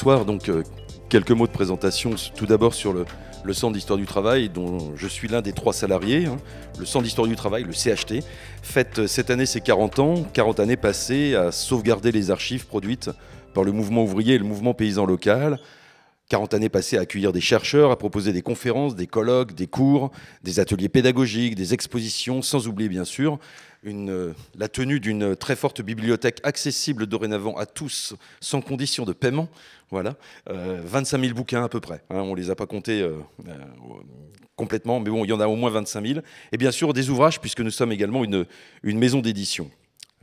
soir. Donc, euh, quelques mots de présentation. Tout d'abord sur le, le Centre d'histoire du travail, dont je suis l'un des trois salariés. Hein. Le Centre d'histoire du travail, le CHT, fête euh, cette année ses 40 ans, 40 années passées à sauvegarder les archives produites par le mouvement ouvrier et le mouvement paysan local. 40 années passées à accueillir des chercheurs, à proposer des conférences, des colloques, des cours, des ateliers pédagogiques, des expositions, sans oublier bien sûr euh, la tenue d'une très forte bibliothèque accessible dorénavant à tous, sans condition de paiement. Voilà, 25 euh, 000 bouquins à peu près. Hein. on ne les a pas comptés euh, complètement, mais bon, il y en a au moins 25 000. Et bien sûr, des ouvrages, puisque nous sommes également une, maison d'édition.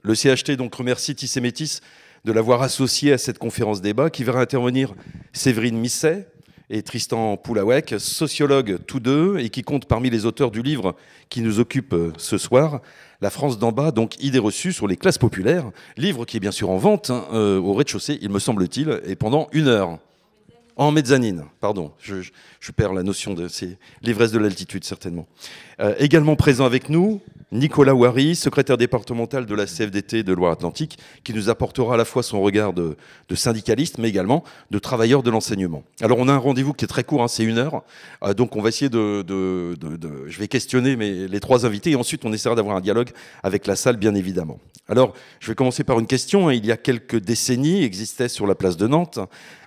Le CHT donc remercie Tissémétis de l'avoir associé à cette conférence débat qui verra intervenir Séverine Misset, et Tristan Poulawek, sociologues tous deux, et qui compte parmi les auteurs du livre qui nous occupe ce soir, la France d'en bas, donc idée reçue sur les classes populaires, livre qui est bien sûr en vente hein, euh, au rez-de-chaussée, il me semble-t-il, et pendant une heure. En mezzanine, pardon, je, je perds la notion de l'ivresse de l'altitude certainement. Euh, également présent avec nous, Nicolas Wary, secrétaire départemental de la CFDT de Loire-Atlantique, qui nous apportera à la fois son regard de, syndicaliste, mais également de travailleur de l'enseignement. Alors on a un rendez-vous qui est très court, hein, c'est une heure, euh, donc on va essayer de, je vais questionner les trois invités, et ensuite on essaiera d'avoir un dialogue avec la salle, bien évidemment. Alors je vais commencer par une question. Hein. Il y a quelques décennies existait sur la place de Nantes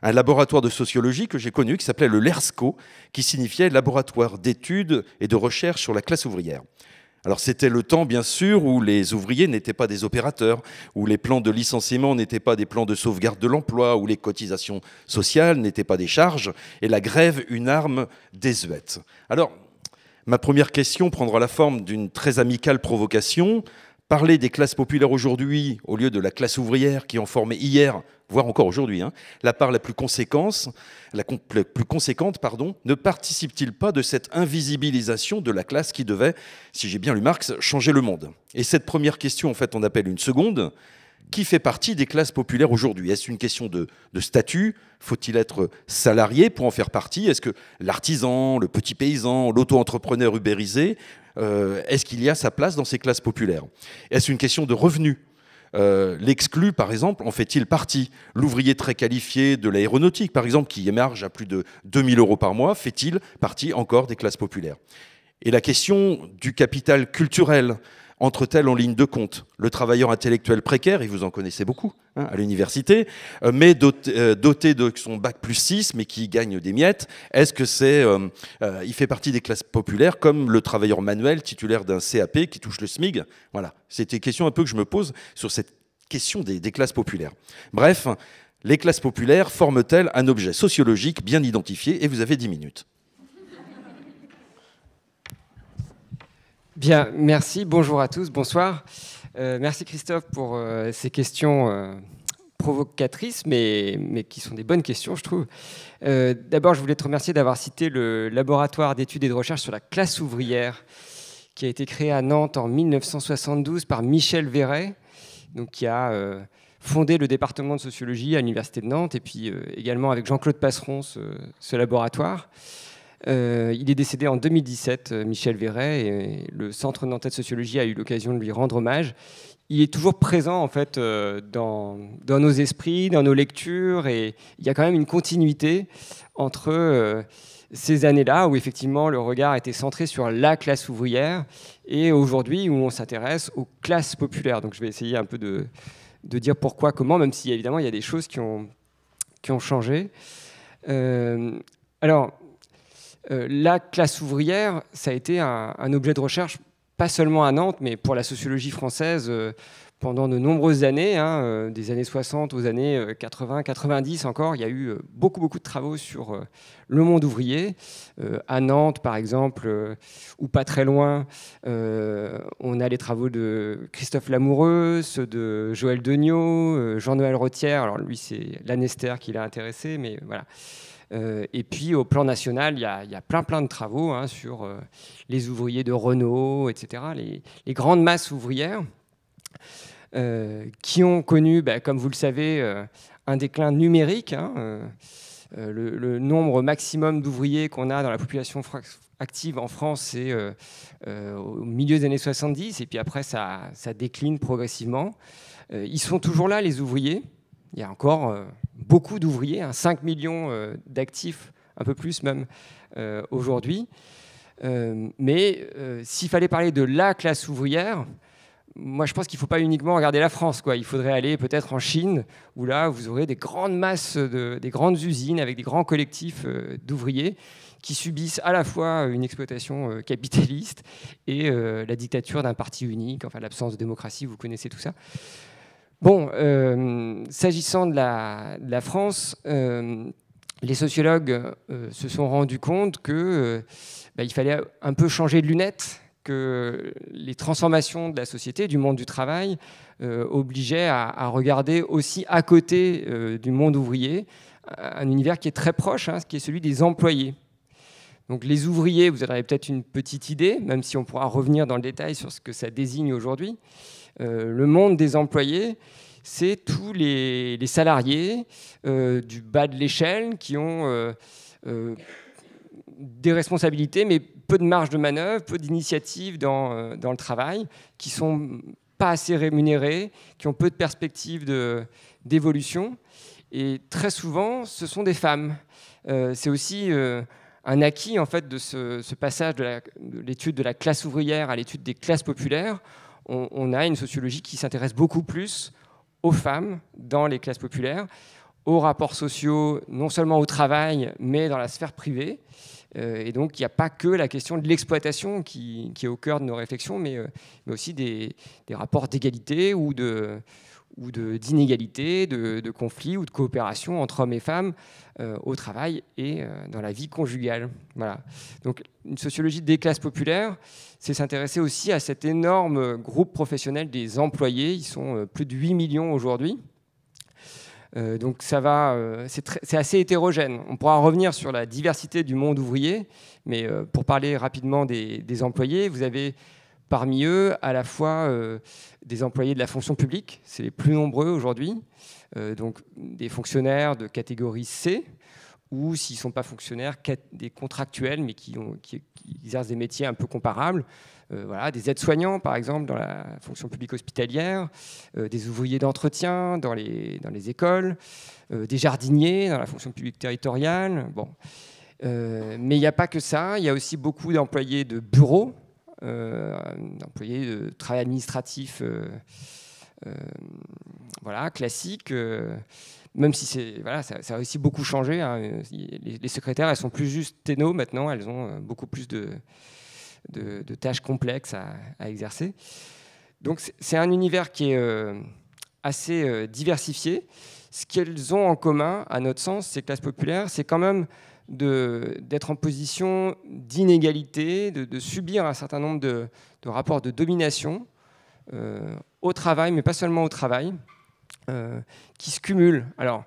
un laboratoire de sociologie que j'ai connu qui s'appelait le LERSCO, qui signifiait laboratoire d'études et de recherche sur la classe ouvrière. Alors c'était le temps, bien sûr, où les ouvriers n'étaient pas des opérateurs, où les plans de licenciement n'étaient pas des plans de sauvegarde de l'emploi, où les cotisations sociales n'étaient pas des charges, et la grève une arme désuète. Alors, ma première question prendra la forme d'une très amicale provocation Parler des classes populaires aujourd'hui au lieu de la classe ouvrière qui en formait hier, voire encore aujourd'hui, hein. la part la plus, la plus conséquente pardon, ne participe-t-il pas de cette invisibilisation de la classe qui devait, si j'ai bien lu Marx, changer le monde Et cette première question, en fait, on appelle une seconde, qui fait partie des classes populaires aujourd'hui Est-ce une question de, statut Faut-il être salarié pour en faire partie Est-ce que l'artisan, le petit paysan, l'auto-entrepreneur ubérisé, euh, est-ce qu'il y a sa place dans ces classes populaires Est-ce une question de revenu euh, L'exclu, par exemple, en fait-il partie L'ouvrier très qualifié de l'aéronautique, par exemple, qui émerge à plus de 2000 euros par mois, fait-il partie encore des classes populaires Et la question du capital culturel entre-t-elle en ligne de compte Le travailleur intellectuel précaire, et vous en connaissez beaucoup hein, à l'université, euh, mais euh, doté, de son bac plus 6, mais qui gagne des miettes, est-ce que c'est, euh, il fait partie des classes populaires comme le travailleur manuel titulaire d'un CAP qui touche le SMIG Voilà, c'était une question un peu que je me pose sur cette question des, des classes populaires. Bref, les classes populaires forment-elles un objet sociologique bien identifié Et vous avez 10 minutes. Bien, merci, bonjour à tous, bonsoir. Euh, merci Christophe pour euh, ces questions euh, provocatrices, mais, qui sont des bonnes questions, je trouve. D'abord, je voulais te remercier d'avoir cité le laboratoire d'études et de recherche sur la classe ouvrière, qui a été créé à Nantes en 1972 par Michel Véret, donc qui a fondé le département de sociologie à l'Université de Nantes, et puis également avec Jean-Claude Passeron, ce laboratoire. Euh, il est décédé en 2017, euh, Michel Véret, et le Centre Nantais de Sociologie a eu l'occasion de lui rendre hommage. Il est toujours présent en fait euh, dans, dans, nos esprits, dans nos lectures, et il y a quand même une continuité entre ces années-là où effectivement le regard était centré sur la classe ouvrière et aujourd'hui où on s'intéresse aux classes populaires. Donc je vais essayer un peu de, dire pourquoi, comment, même si évidemment il y a des choses qui ont, qui ont changé. alors, euh, la classe ouvrière, ça a été un, objet de recherche, pas seulement à Nantes, mais pour la sociologie française euh, pendant de nombreuses années, hein, euh, des années 60 aux années 80, 90 encore, il y a eu beaucoup, beaucoup de travaux sur le monde ouvrier. à Nantes, par exemple, ou pas très loin, on a les travaux de Christophe Lamoureux, de Joël Degnaud, Jean-Noël Rotière. Alors lui, c'est l'anester qui l'a intéressé, mais voilà. Euh, et puis au plan national, il y a, plein plein de travaux hein, sur euh, les ouvriers de Renault, etc., les, grandes masses ouvrières. Euh, qui ont connu, ben, comme vous le savez, un déclin numérique. Hein, le, nombre maximum d'ouvriers qu'on a dans la population active en France, c'est au milieu des années 70, et puis après, ça décline progressivement. ils sont toujours là, les ouvriers il y a encore euh, beaucoup d'ouvriers, 5 hein, millions euh, d'actifs, un peu plus même euh, aujourd'hui. mais s'il fallait parler de la classe ouvrière, moi, je pense qu'il ne faut pas uniquement regarder la France. Il faudrait aller peut-être en Chine, où là, vous aurez des grandes masses, des grandes usines avec des grands collectifs d'ouvriers qui subissent à la fois une exploitation capitaliste et la dictature d'un parti unique, enfin l'absence de démocratie, vous connaissez tout ça. Bon, euh, s'agissant de la, France, euh, les sociologues euh, se sont rendus compte que bah, fallait un peu changer de lunettes, que les transformations de la société, du monde du travail, obligeaient à, regarder aussi à côté du monde ouvrier un univers qui est très proche, hein, qui est celui des employés. Donc les ouvriers, vous avez peut-être une petite idée, même si on pourra revenir dans le détail sur ce que ça désigne aujourd'hui. Euh, le monde des employés, c'est tous les, salariés euh, du bas de l'échelle qui ont euh, des responsabilités, mais peu de marge de manœuvre, peu d'initiative dans, le travail, qui sont pas assez rémunérés, qui ont peu de perspectives d'évolution. Et très souvent, ce sont des femmes. c'est aussi un acquis en fait de ce, passage de l'étude de la classe ouvrière à l'étude des classes populaires, on, a une sociologie qui s'intéresse beaucoup plus aux femmes dans les classes populaires, aux rapports sociaux, non seulement au travail, mais dans la sphère privée. Euh, et donc, il n'y a pas que la question de l'exploitation qui, est au cœur de nos réflexions, mais, euh, aussi des rapports d'égalité ou de, ou d'inégalités, de, de, de, conflits ou de coopération entre hommes et femmes euh, au travail et euh, dans la vie conjugale. Voilà. Donc une sociologie des classes populaires, c'est s'intéresser aussi à cet énorme groupe professionnel des employés. Ils sont euh, plus de 8 millions aujourd'hui. donc ça va, c'est assez hétérogène. On pourra revenir sur la diversité du monde ouvrier, mais pour parler rapidement des, des employés, vous avez Parmi eux, à la fois euh, des employés de la fonction publique, c'est les plus nombreux aujourd'hui, euh, donc des fonctionnaires de catégorie C, ou s'ils ne sont pas fonctionnaires, des contractuels, mais qui, exercent des métiers un peu comparables. Euh, voilà, des aides-soignants, par exemple, dans la fonction publique hospitalière, des ouvriers d'entretien dans les, écoles, des jardiniers dans la fonction publique territoriale. Bon. mais il n'y a pas que ça, il y a aussi beaucoup d'employés de bureaux, un euh, employé de travail administratif euh, euh, voilà, classique même si c'est voilà, ça, a aussi beaucoup changé. Hein. Les, secrétaires, elles sont plus juste téno maintenant. Elles ont beaucoup plus de, de, tâches complexes à, exercer. Donc c'est un univers qui est assez diversifié. Ce qu'elles ont en commun, à notre sens, ces classes populaires, c'est quand même d'être en position d'inégalité, de, subir un certain nombre de, rapports de domination euh, au travail, mais pas seulement au travail, euh, qui se cumulent. Alors,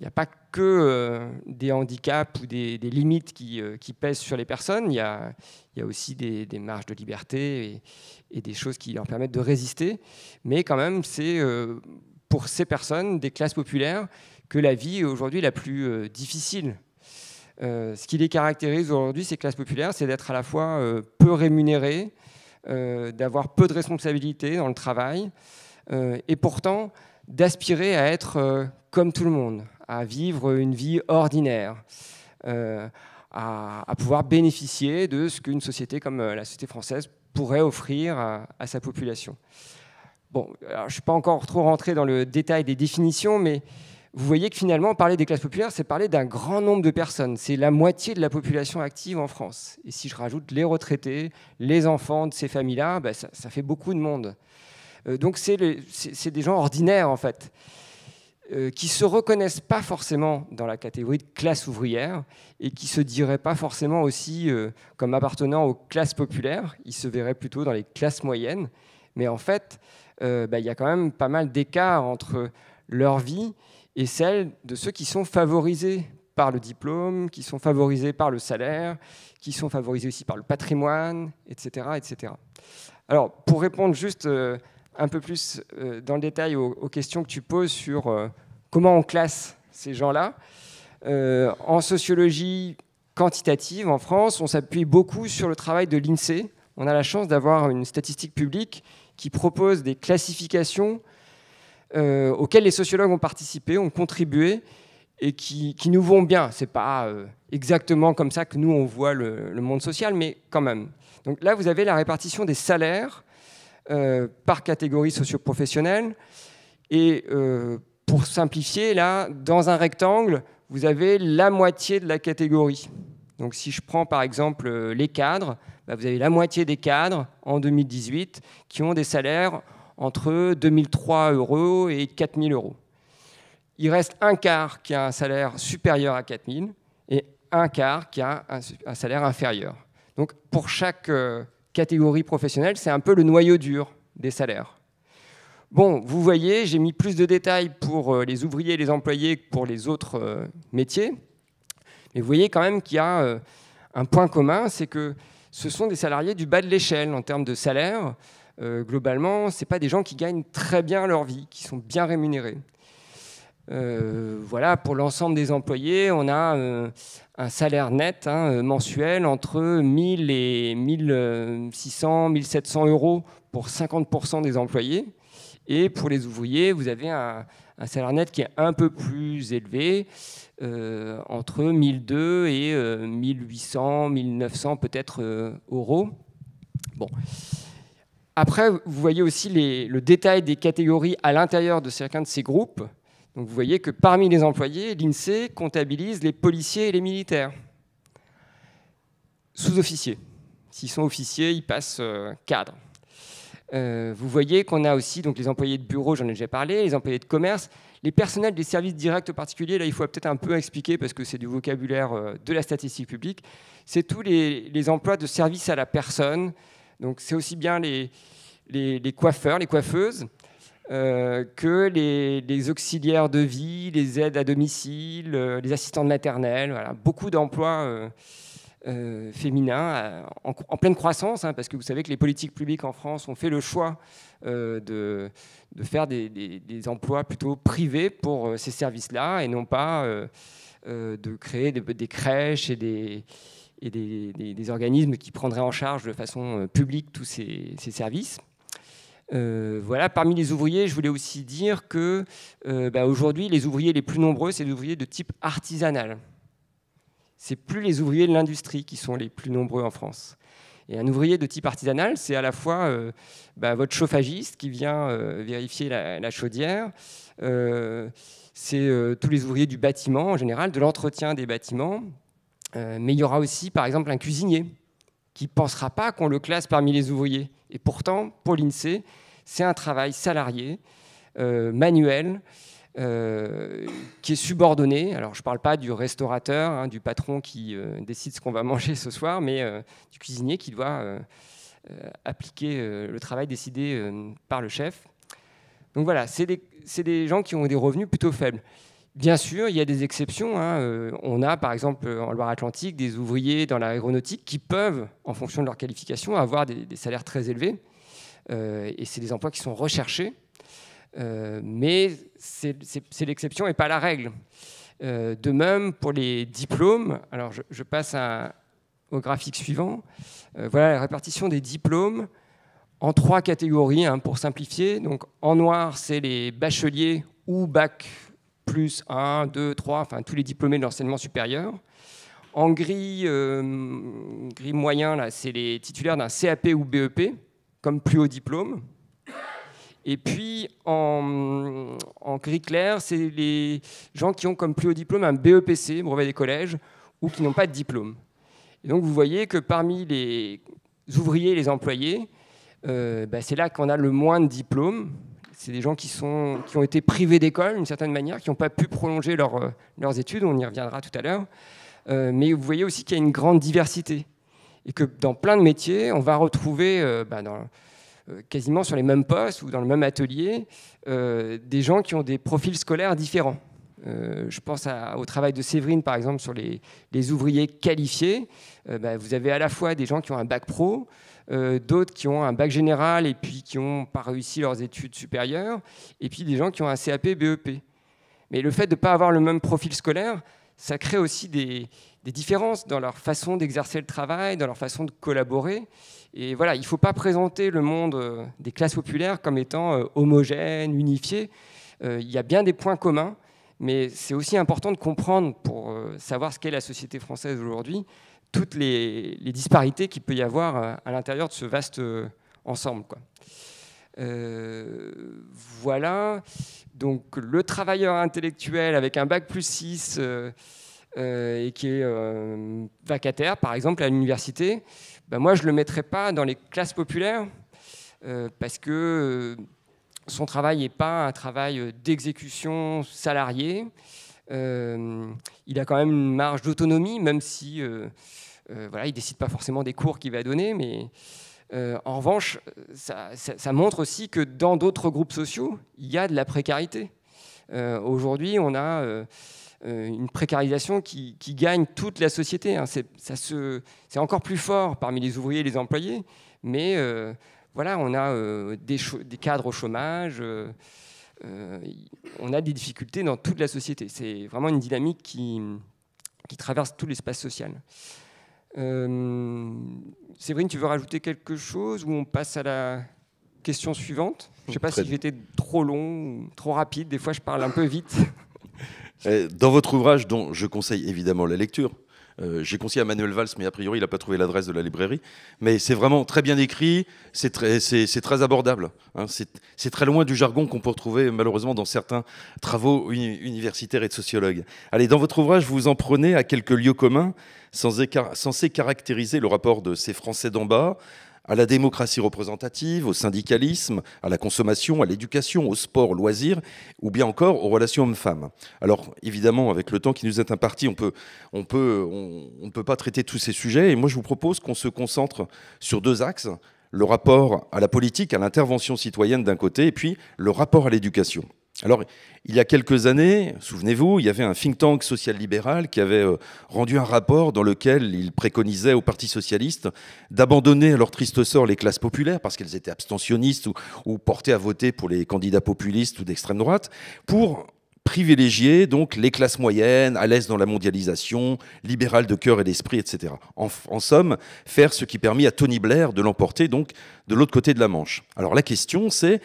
il n'y a pas que euh, des handicaps ou des, limites qui, pèsent sur les personnes, il y a, aussi des, marges de liberté et, et, des choses qui leur permettent de résister, mais quand même, c'est pour ces personnes des classes populaires que la vie est aujourd'hui la plus difficile euh, ce qui les caractérise aujourd'hui, ces classes populaires, c'est d'être à la fois euh, peu rémunérés, euh, d'avoir peu de responsabilités dans le travail, et pourtant d'aspirer à être comme tout le monde, à vivre une vie ordinaire, à, pouvoir bénéficier de ce qu'une société comme la société française pourrait offrir à, sa population. Bon, je ne suis pas encore trop rentré dans le détail des définitions, mais vous voyez que finalement, parler des classes populaires, c'est parler d'un grand nombre de personnes. C'est la moitié de la population active en France. Et si je rajoute les retraités, les enfants de ces familles-là, bah, ça, fait beaucoup de monde. Euh, donc c'est des gens ordinaires, en fait, euh, qui ne se reconnaissent pas forcément dans la catégorie de classe ouvrière et qui ne se diraient pas forcément aussi euh, comme appartenant aux classes populaires. Ils se verraient plutôt dans les classes moyennes. Mais en fait, bah, il y a quand même pas mal d'écart entre leur vie et celle de ceux qui sont favorisés par le diplôme, qui sont favorisés par le salaire, qui sont favorisés aussi par le patrimoine, etc. etc. Alors, pour répondre juste euh, un peu plus euh, dans le détail aux, questions que tu poses sur euh, comment on classe ces gens-là, en sociologie quantitative en France, on s'appuie beaucoup sur le travail de l'INSEE. On a la chance d'avoir une statistique publique qui propose des classifications euh, auxquels les sociologues ont participé, ont contribué et qui, nous vont bien. C'est pas euh, exactement comme ça que nous on voit le, monde social, mais quand même. Donc là, vous avez la répartition des salaires euh, par catégorie socioprofessionnelle. Et pour simplifier, là, dans un rectangle, vous avez la moitié de la catégorie. Donc si je prends par exemple les cadres, bah, vous avez la moitié des cadres en 2018 qui ont des salaires entre 2003 euros et 4000 euros. Il reste un quart qui a un salaire supérieur à 4000 et un quart qui a un, salaire inférieur. Donc pour chaque euh, catégorie professionnelle, c'est un peu le noyau dur des salaires. Bon, vous voyez, j'ai mis plus de détails pour euh, les ouvriers et les employés que pour les autres euh, métiers. Mais vous voyez quand même qu'il y a un point commun, c'est que ce sont des salariés du bas de l'échelle en termes de salaire. Euh, globalement, ce pas des gens qui gagnent très bien leur vie, qui sont bien rémunérés. Euh, voilà, pour l'ensemble des employés, on a euh, un salaire net hein, mensuel entre 1000 et 1600, 1700 euros pour 50% des employés. Et pour les ouvriers, vous avez un, salaire net qui est un peu plus élevé, euh, entre 200 et 1800, 900 peut-être euros. Bon. Après, vous voyez aussi le détail des catégories à l'intérieur de chacun de ces groupes. Donc vous voyez que parmi les employés, l'INSEE comptabilise les policiers et les militaires. Sous-officiers. S'ils sont officiers, ils passent euh, cadre. Euh, vous voyez qu'on a aussi donc, les employés de bureau, j'en ai déjà parlé, les employés de commerce, les personnels des services directs particuliers, là il faut peut-être un peu expliquer parce que c'est du vocabulaire euh, de la statistique publique, c'est tous les, les, emplois de service à la personne, donc c'est aussi bien les, les, coiffeurs, les coiffeuses, euh, que les, auxiliaires de vie, les aides à domicile, euh, les assistantes maternelles, beaucoup d'emplois euh, féminins en, pleine croissance, hein, parce que vous savez que les politiques publiques en France ont fait le choix de, faire des, emplois plutôt privés pour ces services-là et non pas de créer des crèches et des et des, organismes qui prendraient en charge de façon euh, publique tous ces, services. Euh, voilà, parmi les ouvriers, je voulais aussi dire que euh, bah, aujourd'hui, les ouvriers les plus nombreux, c'est les ouvriers de type artisanal. C'est plus les ouvriers de l'industrie qui sont les plus nombreux en France. Et un ouvrier de type artisanal, c'est à la fois bah, votre chauffagiste qui vient vérifier la, la chaudière, c'est tous les ouvriers du bâtiment en général, de l'entretien des bâtiments, euh, mais il y aura aussi, par exemple, un cuisinier qui ne pensera pas qu'on le classe parmi les ouvriers. Et pourtant, pour l'INSEE, c'est un travail salarié, euh, manuel, euh, qui est subordonné. Alors, je ne parle pas du restaurateur, hein, du patron qui décide ce qu'on va manger ce soir, mais du cuisinier qui doit appliquer le travail décidé par le chef. Donc voilà, c'est des, gens qui ont des revenus plutôt faibles. Bien sûr, il y a des exceptions. Hein. Euh, on a, par exemple, euh, en Loire-Atlantique, des ouvriers dans l'aéronautique qui peuvent, en fonction de leur qualification, avoir des, salaires très élevés. Euh, et c'est des emplois qui sont recherchés. mais c'est l'exception et pas la règle. de même, pour les diplômes, alors je, passe au graphique suivant. voilà la répartition des diplômes en trois catégories, hein, pour simplifier. Donc, en noir, c'est les bacheliers ou bac plus 1, 2, 3, enfin tous les diplômés de l'enseignement supérieur. En gris, euh, gris moyen, c'est les titulaires d'un CAP ou BEP, comme plus haut diplôme. Et puis en, gris clair, c'est les gens qui ont comme plus haut diplôme un BEPC, brevet des collèges, ou qui n'ont pas de diplôme. donc vous voyez que parmi les ouvriers les employés, euh, bah, c'est là qu'on a le moins de diplômes, c'est des gens qui, qui ont été privés d'école d'une certaine manière, qui n'ont pas pu prolonger euh, leurs études, on y reviendra tout à l'heure. Euh, mais vous voyez aussi qu'il y a une grande diversité et que dans plein de métiers, on va retrouver euh, bah, quasiment sur les mêmes postes ou dans le même atelier des gens qui ont des profils scolaires différents. je pense au travail de Séverine, par exemple, sur les, ouvriers qualifiés. Bah, vous avez à la fois des gens qui ont un bac pro, euh, d'autres qui ont un bac général et puis qui n'ont pas réussi leurs études supérieures, et puis des gens qui ont un CAP, BEP. Mais le fait de ne pas avoir le même profil scolaire, ça crée aussi des, des différences dans leur façon d'exercer le travail, dans leur façon de collaborer. Et voilà, il ne faut pas présenter le monde euh, des classes populaires comme étant euh, homogène, unifié. Il y a bien des points communs, mais c'est aussi important de comprendre pour savoir ce qu'est la société française aujourd'hui, toutes les, disparités qu'il peut y avoir euh, à l'intérieur de ce vaste euh, ensemble. Euh, voilà, donc le travailleur intellectuel avec un bac plus 6 et qui est vacataire, par exemple, à l'université, ben, moi je ne le mettrai pas dans les classes populaires parce que son travail n'est pas un travail d'exécution salariée. Euh, il a quand même une marge d'autonomie, même si euh, euh, voilà, il ne décide pas forcément des cours qu'il va donner, mais en revanche, ça, montre aussi que dans d'autres groupes sociaux, il y a de la précarité. Aujourd'hui, on a une précarisation qui, gagne toute la société. Hein. C'est encore plus fort parmi les ouvriers et les employés, mais voilà, on a des, des, cadres au chômage. Euh, on a des difficultés dans toute la société. C'est vraiment une dynamique qui, traverse tout l'espace social. Euh, Séverine, tu veux rajouter quelque chose ou on passe à la question suivante Je ne sais pas si j'étais trop long ou trop rapide. Des fois, je parle un peu vite. Euh, dans votre ouvrage, dont je conseille évidemment la lecture, euh, j'ai conseillé à Manuel Valls, mais a priori, il n'a pas trouvé l'adresse de la librairie. Mais c'est vraiment très bien écrit, c'est très, abordable. Hein. C'est très loin du jargon qu'on peut retrouver, malheureusement, dans certains travaux universitaires et de sociologues. Allez, dans votre ouvrage, vous vous en prenez à quelques lieux communs, censés caractériser le rapport de ces Français d'en bas à la démocratie représentative, au syndicalisme, à la consommation, à l'éducation, au sport, aux loisirs, ou bien encore aux relations hommes-femmes. Alors évidemment, avec le temps qui nous est imparti, on peut, on peut, on ne peut pas traiter tous ces sujets. Et moi, je vous propose qu'on se concentre sur deux axes le rapport à la politique, à l'intervention citoyenne d'un côté, et puis le rapport à l'éducation. Alors, il y a quelques années, souvenez-vous, il y avait un think tank social-libéral qui avait euh, rendu un rapport dans lequel il préconisait au Parti socialiste d'abandonner à leur triste sort les classes populaires, parce qu'elles étaient abstentionnistes ou, ou portées à voter pour les candidats populistes ou d'extrême droite, pour privilégier donc les classes moyennes, à l'aise dans la mondialisation, libérales de cœur et d'esprit, etc. En, en, somme, faire ce qui permit à Tony Blair de l'emporter donc de l'autre côté de la Manche. Alors la question c'est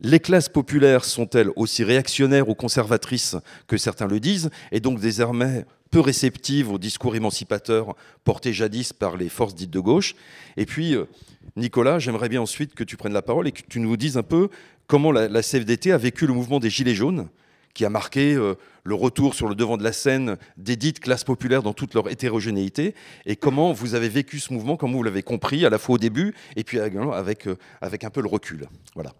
les classes populaires sont-elles aussi réactionnaires ou conservatrices que certains le disent, et donc désormais peu réceptives aux discours émancipateurs portés jadis par les forces dites de gauche Et puis, euh, Nicolas, j'aimerais bien ensuite que tu prennes la parole et que tu nous dises un peu comment la, CFDT a vécu le mouvement des Gilets jaunes, qui a marqué euh, le retour sur le devant de la scène des dites classes populaires dans toute leur hétérogénéité, et comment vous avez vécu ce mouvement, comment vous l'avez compris, à la fois au début, et puis avec, euh, avec un peu le recul. Voilà.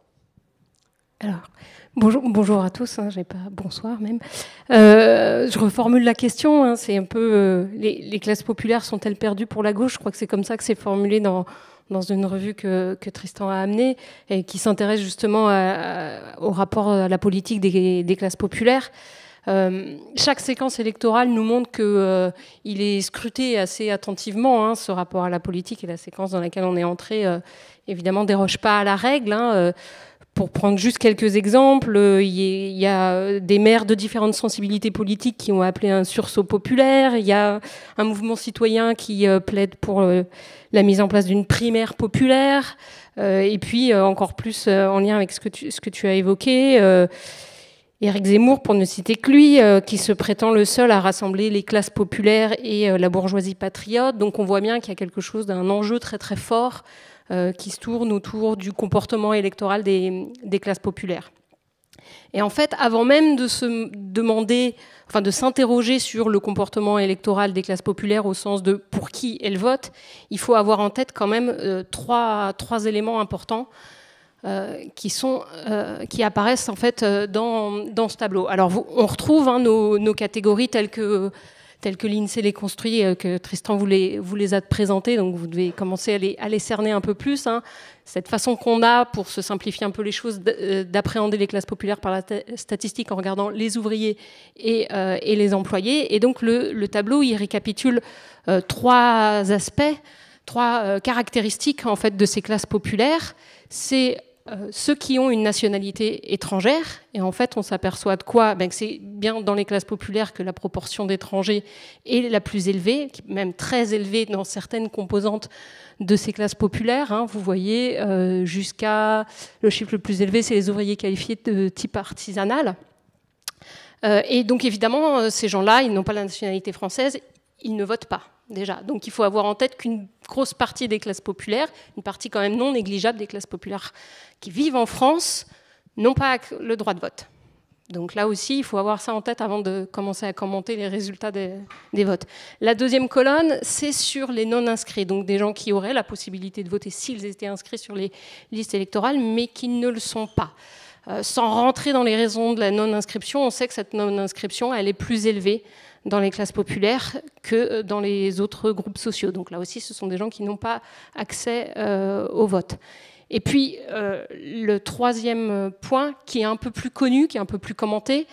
Alors, bonjour, à tous, hein, j'ai pas bonsoir même. Euh, je reformule la question, hein, c'est un peu euh, les, classes populaires sont-elles perdues pour la gauche Je crois que c'est comme ça que c'est formulé dans, une revue que, Tristan a amenée et qui s'intéresse justement au rapport à la politique des, classes populaires. Euh, chaque séquence électorale nous montre qu'il est scruté assez attentivement, hein, ce rapport à la politique et la séquence dans laquelle on est entré, évidemment, déroge pas à la règle pour prendre juste quelques exemples, euh, il y, a euh, des maires de différentes sensibilités politiques qui ont appelé un sursaut populaire, il y a un mouvement citoyen qui euh, plaide pour la mise en place d'une primaire populaire, et puis encore plus en lien avec ce que tu, ce que tu as évoqué. Éric Zemmour, pour ne citer que lui, qui se prétend le seul à rassembler les classes populaires et la bourgeoisie patriote. Donc on voit bien qu'il y a quelque chose d'un enjeu très très fort euh, qui se tournent autour du comportement électoral des, classes populaires. Et en fait, avant même de se demander, enfin de s'interroger sur le comportement électoral des classes populaires au sens de pour qui elles votent, il faut avoir en tête quand même euh, trois, trois, éléments importants euh, qui, sont, qui apparaissent en fait dans, dans, ce tableau. Alors on retrouve hein, nos, nos, catégories telles que tels que l'INSEE les construit, euh, que Tristan vous les, vous les a présentés, donc vous devez commencer à les, cerner un peu plus. Hein. Cette façon qu'on a, pour se simplifier un peu les choses, euh, d'appréhender les classes populaires par la statistique en regardant les ouvriers et, euh, les employés. Et donc le, tableau, il récapitule trois aspects, trois caractéristiques en fait de ces classes populaires. C'est euh, ceux qui ont une nationalité étrangère, et en fait on s'aperçoit de quoi ben, C'est bien dans les classes populaires que la proportion d'étrangers est la plus élevée, même très élevée dans certaines composantes de ces classes populaires. Hein. vous voyez, euh, jusqu'à le chiffre le plus élevé, c'est les ouvriers qualifiés de type artisanal. Euh, et donc évidemment, ces gens-là, ils n'ont pas la nationalité française, ils ne votent pas déjà. Donc il faut avoir en tête qu'une grosse partie des classes populaires, une partie quand même non négligeable des classes populaires qui vivent en France n'ont pas le droit de vote. Donc là aussi, il faut avoir ça en tête avant de commencer à commenter les résultats des, votes. La deuxième colonne, c'est sur les non-inscrits, donc des gens qui auraient la possibilité de voter s'ils étaient inscrits sur les listes électorales, mais qui ne le sont pas. Euh, sans rentrer dans les raisons de la non-inscription, on sait que cette non-inscription, elle est plus élevée dans les classes populaires que euh, dans les autres groupes sociaux. Donc là aussi, ce sont des gens qui n'ont pas accès euh, au vote. Et puis, euh, le troisième point, qui est un peu plus connu, qui est un peu plus commenté,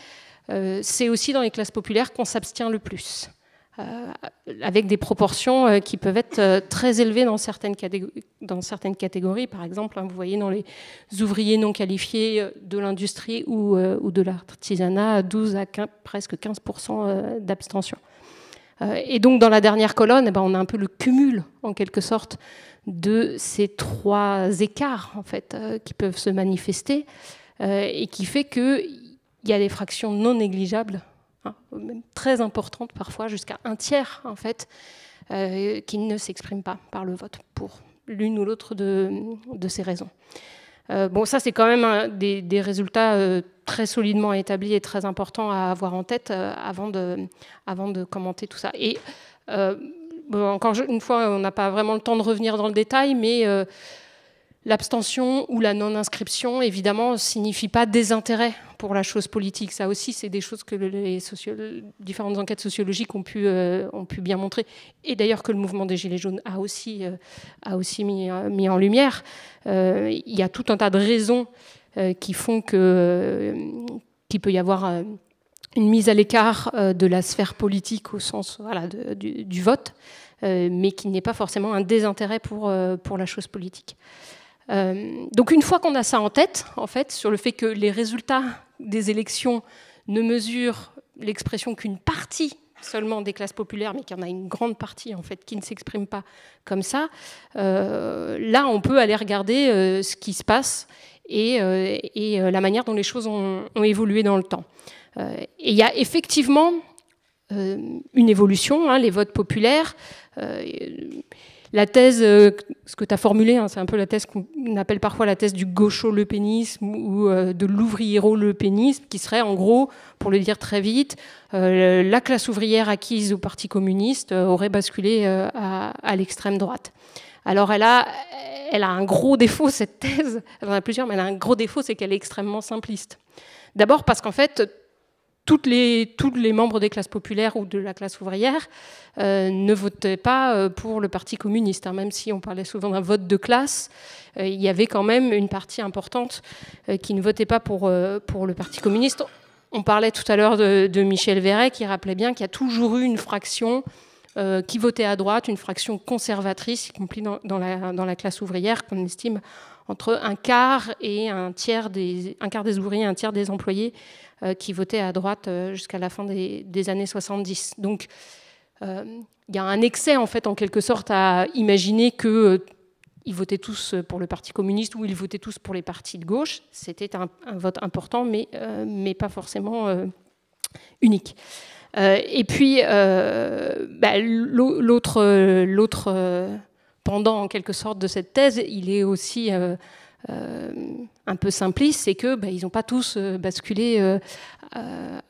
euh, c'est aussi dans les classes populaires qu'on s'abstient le plus, euh, avec des proportions qui peuvent être très élevées dans certaines, catégories. Par exemple, hein, vous voyez dans les ouvriers non qualifiés de l'industrie ou, de l'artisanat, 12 à presque 15% d'abstention. Euh, et donc dans la dernière colonne, eh ben, on a un peu le cumul, en quelque sorte, de ces trois écarts en fait, euh, qui peuvent se manifester, euh, et qui fait qu'il y a des fractions non négligeables, hein, même très importantes parfois, jusqu'à un tiers, en fait, qui ne s'expriment pas par le vote pour l'une ou l'autre de ces raisons. Euh, bon, ça, c'est quand même des, résultats euh, très solidement établis et très importants à avoir en tête euh, avant, de, avant de commenter tout ça. Et encore une fois, on n'a pas vraiment le temps de revenir dans le détail, mais L'abstention ou la non-inscription, évidemment, ne signifie pas désintérêt pour la chose politique. Ça aussi, c'est des choses que les différentes enquêtes sociologiques euh, ont pu, bien montrer. Et d'ailleurs que le mouvement des Gilets jaunes a aussi, euh, euh, mis, en lumière. il y a tout un tas de raisons qui font qu'il peut y avoir une mise à l'écart de la sphère politique au sens du, vote, mais qui n'est pas forcément un désintérêt pour la chose politique. Euh, donc une fois qu'on a ça en tête, en fait, sur le fait que les résultats des élections ne mesurent l'expression qu'une partie seulement des classes populaires, mais qu'il y en a une grande partie en fait qui ne s'exprime pas comme ça, euh, là on peut aller regarder euh, ce qui se passe et, la manière dont les choses ont, évolué dans le temps. et il y a effectivement une évolution, hein, les votes populaires la thèse, euh, ce que tu as formulé, hein, c'est un peu la thèse qu'on appelle parfois la thèse du gaucho-lepénisme ou euh, de de le lepénisme qui serait en gros, pour le dire très vite, euh, la classe ouvrière acquise au Parti communiste aurait basculé à, l'extrême droite. Alors elle a, elle a un gros défaut, cette thèse, elle en a plusieurs, mais elle a un gros défaut, c'est qu'elle est extrêmement simpliste. D'abord parce qu'en fait, toutes les, tous les membres des classes populaires ou de la classe ouvrière euh, ne votaient pas euh, pour le Parti communiste. Hein. même si on parlait souvent d'un vote de classe, euh, il y avait quand même une partie importante qui ne votait pas pour, le Parti communiste. On parlait tout à l'heure de, Michel Verret qui rappelait bien qu'il y a toujours eu une fraction qui votait à droite, une fraction conservatrice, y compris dans la, classe ouvrière, qu'on estime entre un quart et un tiers des, un quart des ouvriers, un tiers des employés euh, qui votaient à droite euh, jusqu'à la fin des, années 70. Donc euh, il y a un excès en fait en quelque sorte à imaginer qu'ils votaient tous pour le Parti communiste ou ils votaient tous pour les partis de gauche. C'était un, vote important, mais, mais pas forcément unique. et puis, bah, l'autre pendant en quelque sorte de cette thèse, il est aussi euh, euh, un peu simpliste, c'est qu'ils bah, n'ont pas tous euh, basculé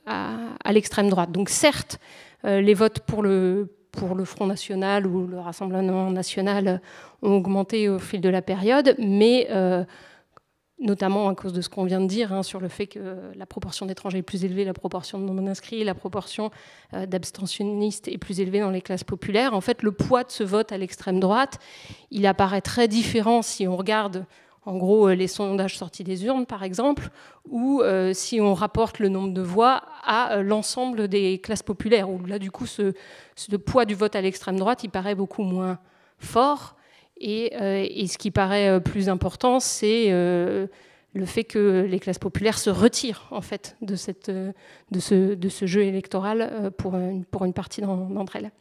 à, l'extrême droite. Donc certes, les votes pour le pour le Front National ou le Rassemblement National ont augmenté au fil de la période, mais notamment à cause de ce qu'on vient de dire hein, sur le fait que la proportion d'étrangers est plus élevée, la proportion de non-inscrits, la proportion euh, d'abstentionnistes est plus élevée dans les classes populaires. En fait, le poids de ce vote à l'extrême droite, il apparaît très différent si on regarde en gros euh, les sondages sortis des urnes, par exemple, ou euh, si on rapporte le nombre de voix à l'ensemble des classes populaires, là, du coup, ce, poids du vote à l'extrême droite, il paraît beaucoup moins fort. Euh, et, ce qui paraît euh, plus important, c'est euh, le fait que les classes populaires se retirent en fait de, ce, jeu électoral pour une partie d'entre elles.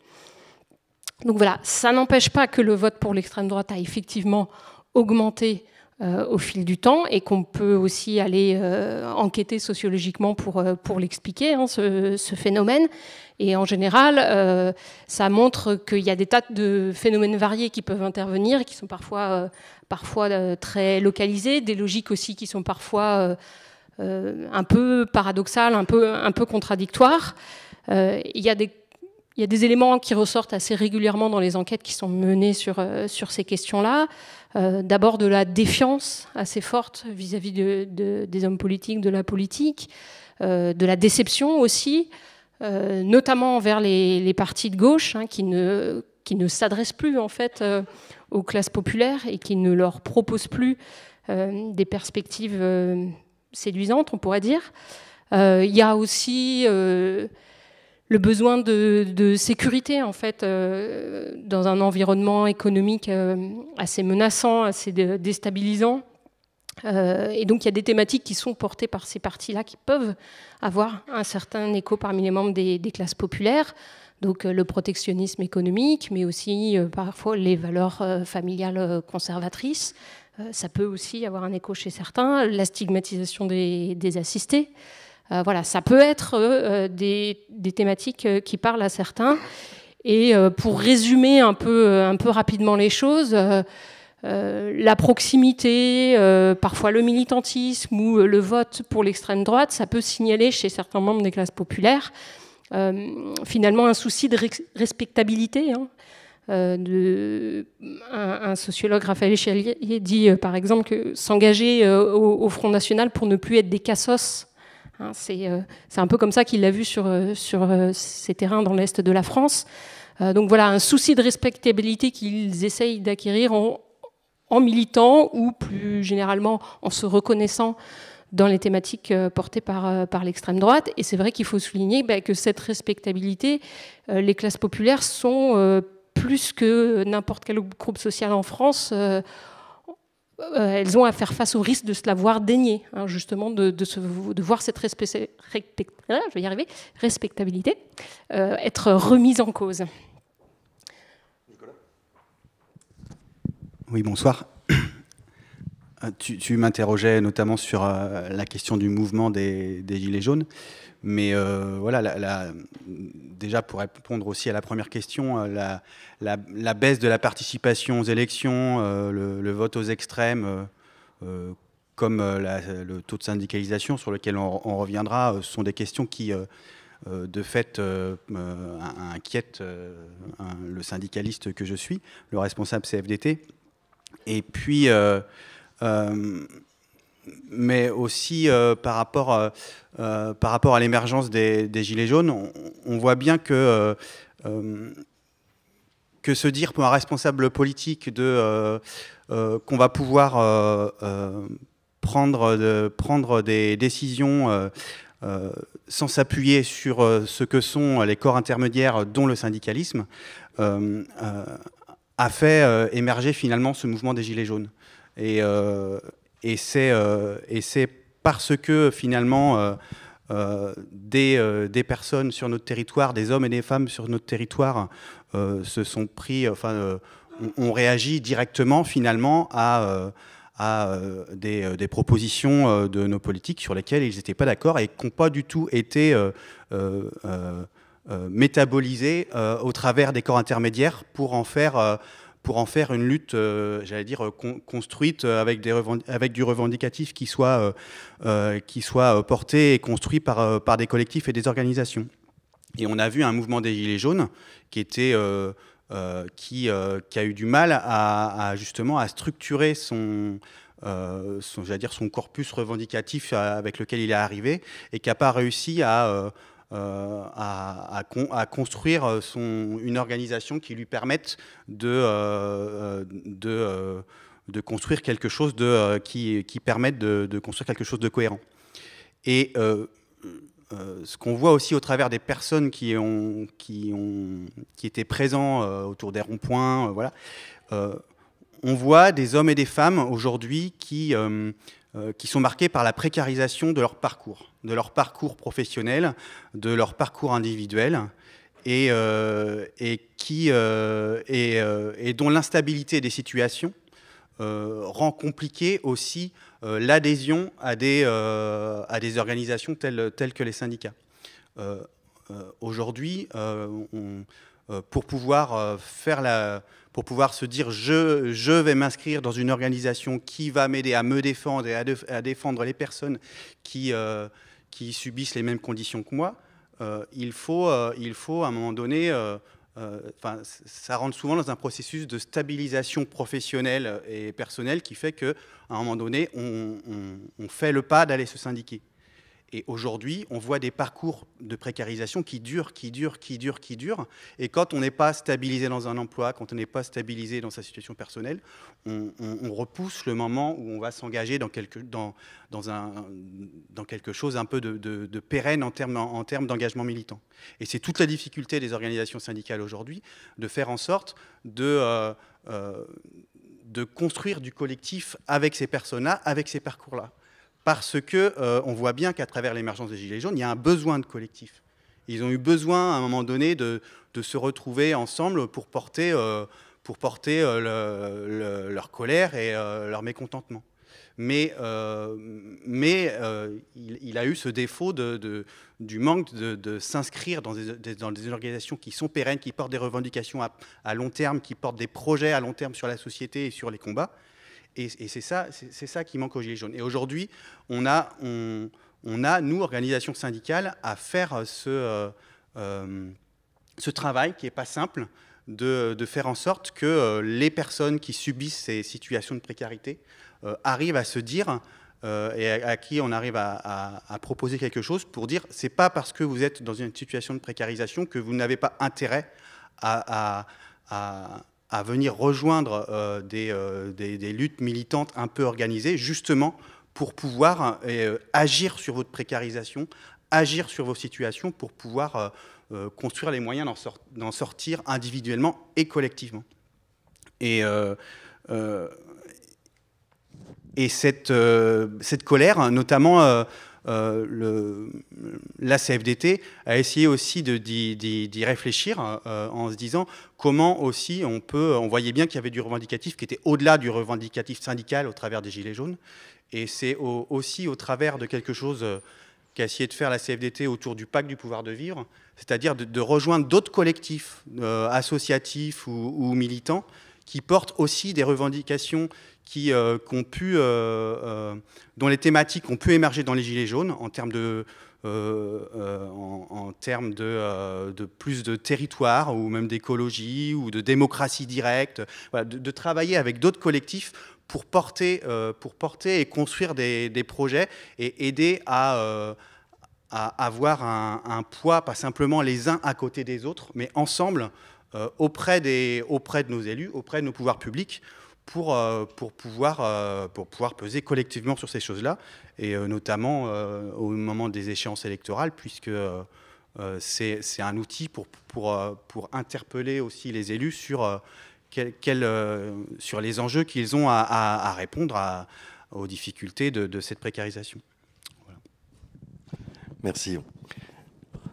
Donc voilà, ça n'empêche pas que le vote pour l'extrême droite a effectivement augmenté euh, au fil du temps et qu'on peut aussi aller euh, enquêter sociologiquement pour, euh, l'expliquer, hein, ce, phénomène. Et en général, ça montre qu'il y a des tas de phénomènes variés qui peuvent intervenir, qui sont parfois, parfois très localisés, des logiques aussi qui sont parfois... un peu paradoxales un peu, un Il y, a des, éléments qui ressortent assez régulièrement dans les enquêtes qui sont menées sur ces questions-là. Euh, d'abord de la défiance assez forte vis-à-vis de, des hommes politiques, de la politique, euh, de la déception aussi, euh, notamment envers les, partis de gauche hein, qui ne, qui ne s'adressent plus en fait aux classes populaires et qui ne leur proposent plus des perspectives séduisantes, on pourrait dire. Il y a aussi le besoin de, sécurité en fait euh, dans un environnement économique euh, assez menaçant, assez déstabilisant. Euh, et donc il y a des thématiques qui sont portées par ces partis-là qui peuvent avoir un certain écho parmi les membres des, classes populaires. Donc le protectionnisme économique, mais aussi parfois les valeurs familiales conservatrices. ça peut aussi avoir un écho chez certains. La stigmatisation des assistés. Euh, voilà, ça peut être euh, euh, des, thématiques qui parlent à certains. Et pour résumer un peu, un peu rapidement les choses, la proximité, parfois le militantisme ou le vote pour l'extrême droite, ça peut signaler chez certains membres des classes populaires finalement un souci de respectabilité. Hein. un, sociologue, Raphaël Chalier, dit par exemple que s'engager au, Front National pour ne plus être des cassos Hein, euh, c'est un peu comme ça qu'il l'a vu sur, euh, sur euh, ces terrains dans l'est de la France. donc voilà, un souci de respectabilité qu'ils essayent d'acquérir en, militant ou plus généralement en se reconnaissant dans les thématiques portées par, l'extrême droite. Et c'est vrai qu'il faut souligner bah, que cette respectabilité, les classes populaires sont plus que n'importe quel groupe social en France. Euh, elles ont à faire face au risque de se la voir dénier, hein, justement, de, voir cette ah, respectabilité euh, être remise en cause. Nicolas Oui, bonsoir. Euh, tu, m'interrogeais notamment sur la question du mouvement des Gilets jaunes. Mais euh, voilà, la, déjà pour répondre aussi à la première question, euh, la, baisse de la participation aux élections, euh, le, vote aux extrêmes, comme le taux de syndicalisation sur lequel on, reviendra, sont des questions qui, de fait, inquiètent le syndicaliste que je suis, le responsable CFDT. Et puis mais aussi euh, par, rapport, euh, euh, par rapport à l'émergence des, Gilets jaunes, on, voit bien que, que se dire pour un responsable politique de, qu'on va pouvoir prendre, prendre des décisions sans s'appuyer sur ce que sont les corps intermédiaires, dont le syndicalisme, a fait émerger finalement ce mouvement des Gilets jaunes. Et, euh, et c'est parce que finalement, euh, euh, des, personnes sur notre territoire, des hommes et des femmes sur notre territoire se sont pris, enfin, directement finalement à des, propositions de nos politiques sur lesquelles ils n'étaient pas d'accord et qui n'ont pas du tout été métabolisées au travers des corps intermédiaires pour en faire pour en faire une lutte, euh, j'allais dire, euh, construite euh, avec, des avec du revendicatif qui soit, qui soit porté et construit par, par des collectifs et des organisations. Et on a vu un mouvement des Gilets jaunes qui était... qui, qui, a eu du mal à, justement à structurer son, dire son corpus revendicatif avec lequel il est arrivé et qui n'a pas réussi à euh, à, construire euh, son, une organisation qui lui permette de, euh, construire quelque chose de, qui, de, construire quelque chose de cohérent. Et ce qu'on voit aussi au travers des personnes qui, étaient présents autour des ronds-points, on voit des hommes et des femmes aujourd'hui qui euh, qui sont marqués par la précarisation de leur parcours, de leur parcours professionnel, de leur parcours individuel, et, euh, et, qui, euh, et, et dont l'instabilité des situations rend compliquée aussi l'adhésion à, des, à des organisations telles, telles que les syndicats. Aujourd'hui, pour pouvoir faire la pour pouvoir se dire je, vais m'inscrire dans une organisation qui va m'aider à me défendre et à, défendre les personnes qui, euh, qui subissent les mêmes conditions que moi, euh, il, faut, euh, il faut à un moment donné, ça rentre souvent dans un processus de stabilisation professionnelle et personnelle qui fait qu'à un moment donné, on fait le pas d'aller se syndiquer. Et aujourd'hui, on voit des parcours de précarisation qui durent, qui durent, qui durent, qui durent. Et quand on n'est pas stabilisé dans un emploi, quand on n'est pas stabilisé dans sa situation personnelle, on, repousse le moment où on va s'engager dans quelque, dans, dans, un, dans quelque chose un peu de, pérenne en termes, en d'engagement militant. Et c'est toute la difficulté des organisations syndicales aujourd'hui de faire en sorte de... Euh, euh, de construire du collectif avec ces personnes-là, avec ces parcours-là parce que euh, on voit bien qu'à travers l'émergence des Gilets jaunes, il y a un besoin de collectif. Ils ont eu besoin à un moment donné de, se retrouver ensemble pour porter, euh, euh, leur colère et leur mécontentement. Mais, il, a eu ce défaut du manque de, s'inscrire dans, des, organisations qui sont pérennes, qui portent des revendications à, long terme, qui portent des projets à long terme sur la société et sur les combats. Et, c'est ça, ça, qui manque aux Gilets jaunes. Et aujourd'hui, on a, on, a, nous, organisations syndicales, à faire euh, ce, euh, euh, ce travail qui n'est pas simple de, faire en sorte que les personnes qui subissent ces situations de précarité arrivent à se dire et à, qui on arrive à, à, proposer quelque chose pour dire c'est pas parce que vous êtes dans une situation de précarisation que vous n'avez pas intérêt à, à venir rejoindre euh, euh, des, luttes militantes un peu organisées, justement pour pouvoir euh, agir sur votre précarisation, agir sur vos situations, pour pouvoir construire les moyens d'en sortir individuellement et collectivement. Et, cette colère, notamment euh, le, la CFDT a essayé aussi d'y réfléchir euh, en se disant comment aussi on peut, on voyait bien qu'il y avait du revendicatif qui était au-delà du revendicatif syndical au travers des Gilets jaunes. Et c'est aussi au travers de quelque chose euh, qu'a essayé de faire la CFDT autour du pacte du pouvoir de vivre, c'est-à-dire de, rejoindre d'autres collectifs associatifs ou, ou, militants qui portent aussi des revendications qui, euh, ont pu, euh, euh, dont les thématiques ont pu émerger dans les Gilets jaunes en termes de, en, termes de, plus de territoire ou même d'écologie ou de démocratie directe, de, travailler avec d'autres collectifs pour porter, pour porter et construire des, projets et aider à avoir un, poids, pas simplement les uns à côté des autres, mais ensemble, auprès, des, auprès de nos élus, auprès de nos pouvoirs publics, pour, euh, pour, pouvoir, euh, pour pouvoir peser collectivement sur ces choses-là, et euh, notamment au moment des échéances électorales, puisque c'est un outil pour, pour, pour, interpeller aussi les élus sur, sur les enjeux qu'ils ont à, répondre aux difficultés de, cette précarisation. Merci.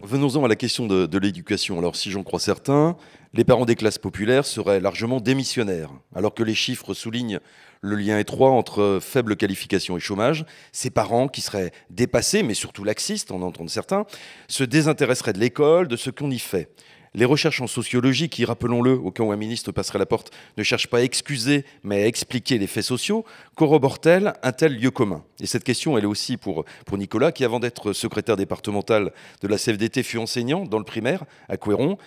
Venons-en à la question de, de l'éducation. Alors, si j'en crois certains, les parents des classes populaires seraient largement démissionnaires. Alors que les chiffres soulignent le lien étroit entre faible qualification et chômage, ces parents, qui seraient dépassés, mais surtout laxistes, on en entend certains, se désintéresseraient de l'école, de ce qu'on y fait. Les recherches en sociologie, qui, rappelons-le, au cas où un ministre passerait la porte, ne cherchent pas à excuser, mais à expliquer les faits sociaux, corroborent-elles un tel lieu commun Et cette question, elle est aussi pour, pour Nicolas, qui, avant d'être secrétaire départemental de la CFDT, fut enseignant dans le primaire à Couéron.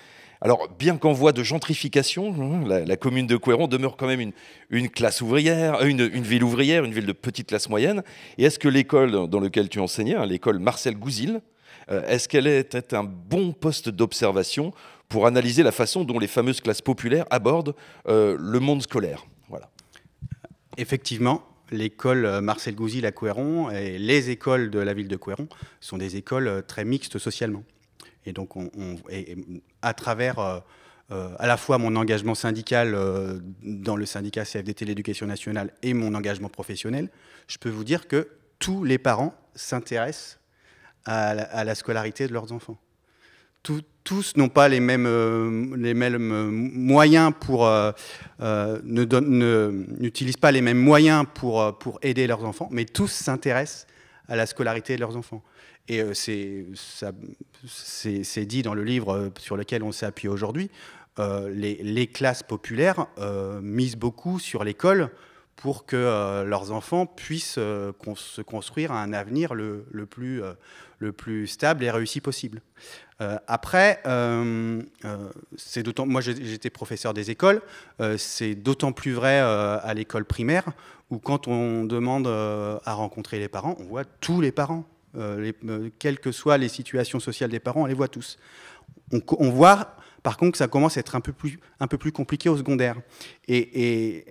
Alors, bien qu'en voie de gentrification, hein, la, commune de Couéron demeure quand même une, classe ouvrière, euh, une, ville ouvrière, une ville de petite classe moyenne. Et est-ce que l'école dans laquelle tu enseignais, hein, l'école Marcel Gouzil, euh, est-ce qu'elle était un bon poste d'observation pour analyser la façon dont les fameuses classes populaires abordent euh, le monde scolaire voilà. Effectivement, l'école Marcel Gouzil à Couéron et les écoles de la ville de Couéron sont des écoles très mixtes socialement. Et donc, on, à travers euh, euh, à la fois mon engagement syndical euh, dans le syndicat CFDT l'éducation nationale et mon engagement professionnel, je peux vous dire que tous les parents s'intéressent à, la scolarité de leurs enfants. tous n'ont pas les mêmes, les mêmes moyens pour n'utilisent pas les mêmes moyens pour, pour aider leurs enfants, mais tous s'intéressent à la scolarité de leurs enfants. Et euh, c'est dit dans le livre euh, sur lequel on s'est appuyé aujourd'hui. Euh, les, classes populaires misent beaucoup sur l'école pour que leurs enfants puissent se construire un avenir le, plus, le, plus, stable et réussi possible. après, c'est d'autant, moi j'étais professeur des écoles, c'est d'autant plus vrai à l'école primaire où quand on demande à rencontrer les parents, on voit tous les parents. Euh, euh, quelles que soient les situations sociales des parents, on les voit tous. On, voit par contre que ça commence à être un peu plus, un peu plus compliqué au secondaire. Et,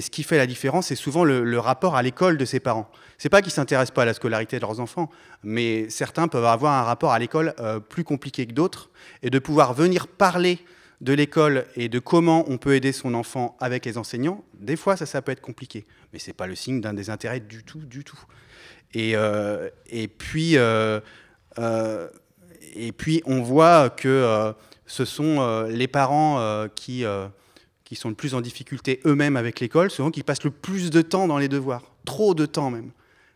ce qui fait la différence, c'est souvent le, rapport à l'école de ses parents. C'est pas qu'ils s'intéressent pas à la scolarité de leurs enfants, mais certains peuvent avoir un rapport à l'école euh, plus compliqué que d'autres, et de pouvoir venir parler de l'école et de comment on peut aider son enfant avec les enseignants, des fois ça, ça peut être compliqué. Mais ce n'est pas le signe d'un désintérêt du tout, du tout. Et, euh, et puis, euh, euh, et puis, on voit que ce sont les parents qui, qui sont le plus en difficulté eux-mêmes avec l'école, souvent qui passent le plus de temps dans les devoirs, trop de temps même.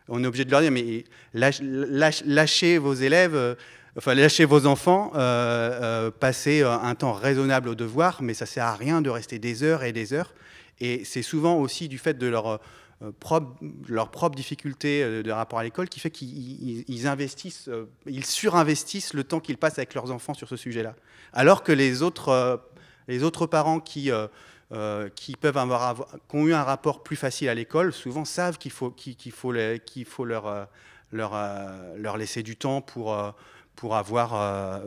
On est obligé de leur dire, mais lâchez vos élèves, enfin lâchez vos enfants, euh, passez un temps raisonnable aux devoirs, mais ça sert à rien de rester des heures et des heures. Et c'est souvent aussi du fait de leur euh, propre, leur propre difficulté euh, de rapport à l'école qui fait qu'ils investissent, euh, ils surinvestissent le temps qu'ils passent avec leurs enfants sur ce sujet-là. Alors que les autres, les autres parents qui, qui peuvent avoir, ont eu un rapport plus facile à l'école, souvent savent qu'il faut, qu'il faut, faut leur, leur, leur, laisser du temps pour, pour avoir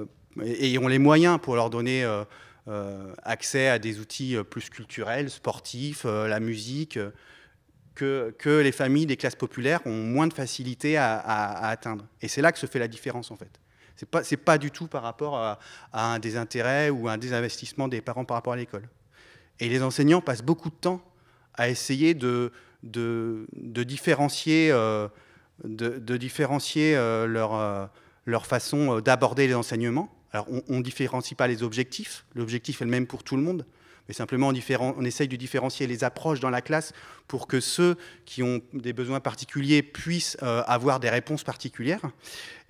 et ont les moyens pour leur donner accès à des outils plus culturels, sportifs, la musique, que, les familles des classes populaires ont moins de facilité à, atteindre. Et c'est là que se fait la différence, en fait. Ce n'est pas, du tout par rapport à, un désintérêt ou un désinvestissement des parents par rapport à l'école. Et les enseignants passent beaucoup de temps à essayer de, différencier, euh, euh, leur, euh, leur façon d'aborder les enseignements. Alors, on ne différencie pas les objectifs. L'objectif est le même pour tout le monde simplement, on, essaye de différencier les approches dans la classe pour que ceux qui ont des besoins particuliers puissent euh, avoir des réponses particulières.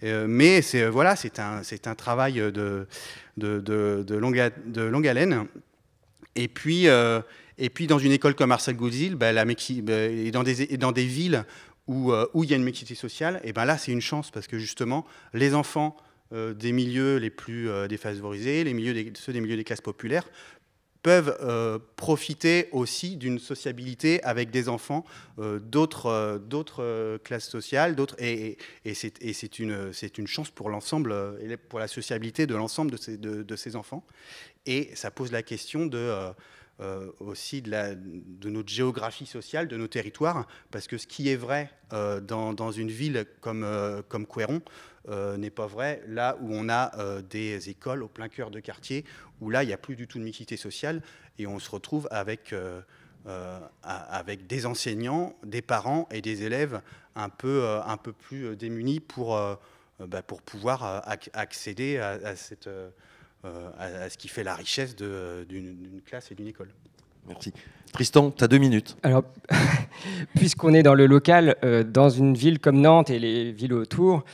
Euh, mais c'est euh, voilà, c'est un, un travail de, de, longue, de longue haleine. Et puis, et puis, dans une école comme Marcel Gouzil, bah, la bah, et, dans des, dans des villes où, où il y a une mixité sociale, et ben là, c'est une chance parce que justement, les enfants des milieux les plus défavorisés, les milieux ceux des milieux des classes populaires, peuvent euh, profiter aussi d'une sociabilité avec des enfants euh, d'autres euh, classes sociales, d'autres et, c'est une, chance pour l'ensemble pour la sociabilité de l'ensemble de, de ces, enfants et ça pose la question de aussi de, notre géographie sociale, de nos territoires, parce que ce qui est vrai dans, une ville comme, comme Couéron euh, n'est pas vrai. Là où on a euh, des écoles au plein cœur de quartier, où là, il n'y a plus du tout de mixité sociale, et on se retrouve avec, euh, avec des enseignants, des parents et des élèves un peu, un peu plus démunis pour, bah, pour pouvoir accéder à, cette... à ce qui fait la richesse d'une classe et d'une école. Merci. Tristan, tu as deux minutes. Alors, puisqu'on est dans le local, euh, dans une ville comme Nantes et les villes autour,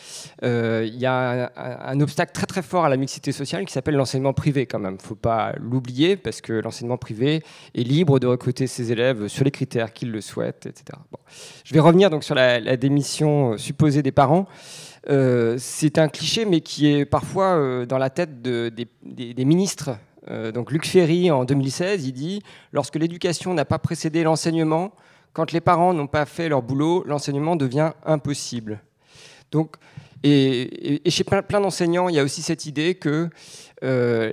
euh, il y a un, obstacle très très fort à la mixité sociale qui s'appelle l'enseignement privé quand même. Il ne faut pas l'oublier parce que l'enseignement privé est libre de recruter ses élèves sur les critères qu'ils le souhaitent, etc. Je vais revenir donc sur la, démission euh, supposée des parents. c'est un cliché, mais qui est parfois dans la tête des, ministres euh, donc Luc Ferry, en 2016, il dit Lorsque l'éducation n'a pas précédé l'enseignement, quand les parents n'ont pas fait leur boulot, l'enseignement devient impossible. Donc, et, chez plein, d'enseignants, il y a aussi cette idée que euh,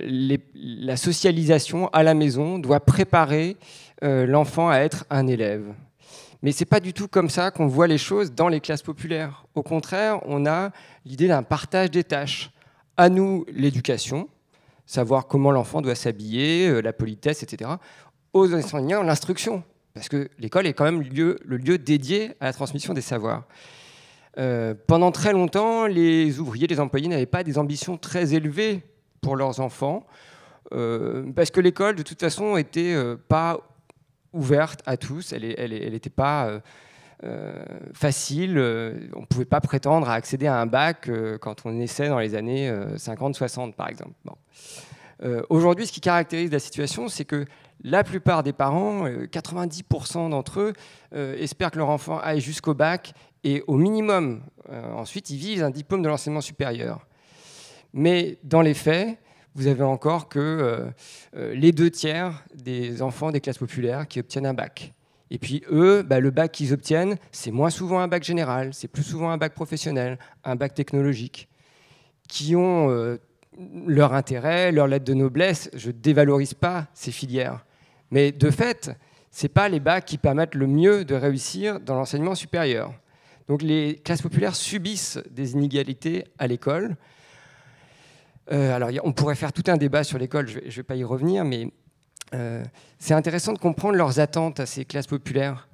la socialisation à la maison doit préparer euh, l'enfant à être un élève. Mais ce n'est pas du tout comme ça qu'on voit les choses dans les classes populaires. Au contraire, on a l'idée d'un partage des tâches. À nous l'éducation, savoir comment l'enfant doit s'habiller, euh, la politesse, etc. Aux enseignants, l'instruction, parce que l'école est quand même le lieu dédié à la transmission des savoirs. Euh, pendant très longtemps, les ouvriers, les employés n'avaient pas des ambitions très élevées pour leurs enfants, euh, parce que l'école, de toute façon, n'était pas ouverte à tous, elle n'était pas euh, facile. Euh, on ne pouvait pas prétendre à accéder à un bac euh, quand on naissait dans les années 50-60, par exemple. Aujourd'hui, ce qui caractérise la situation, c'est que la plupart des parents, 90% d'entre eux, espèrent que leur enfant aille jusqu'au bac et au minimum, ensuite, ils visent un diplôme de l'enseignement supérieur. Mais dans les faits, vous avez encore que les deux tiers des enfants des classes populaires qui obtiennent un bac. Et puis eux, bah, le bac qu'ils obtiennent, c'est moins souvent un bac général, c'est plus souvent un bac professionnel, un bac technologique, qui ont euh, leur intérêt, leur lettre de noblesse. Je ne dévalorise pas ces filières. Mais de fait, ce pas les bacs qui permettent le mieux de réussir dans l'enseignement supérieur. Donc les classes populaires subissent des inégalités à l'école. Euh, alors on pourrait faire tout un débat sur l'école, je ne vais pas y revenir, mais euh, c'est intéressant de comprendre leurs attentes à ces classes populaires.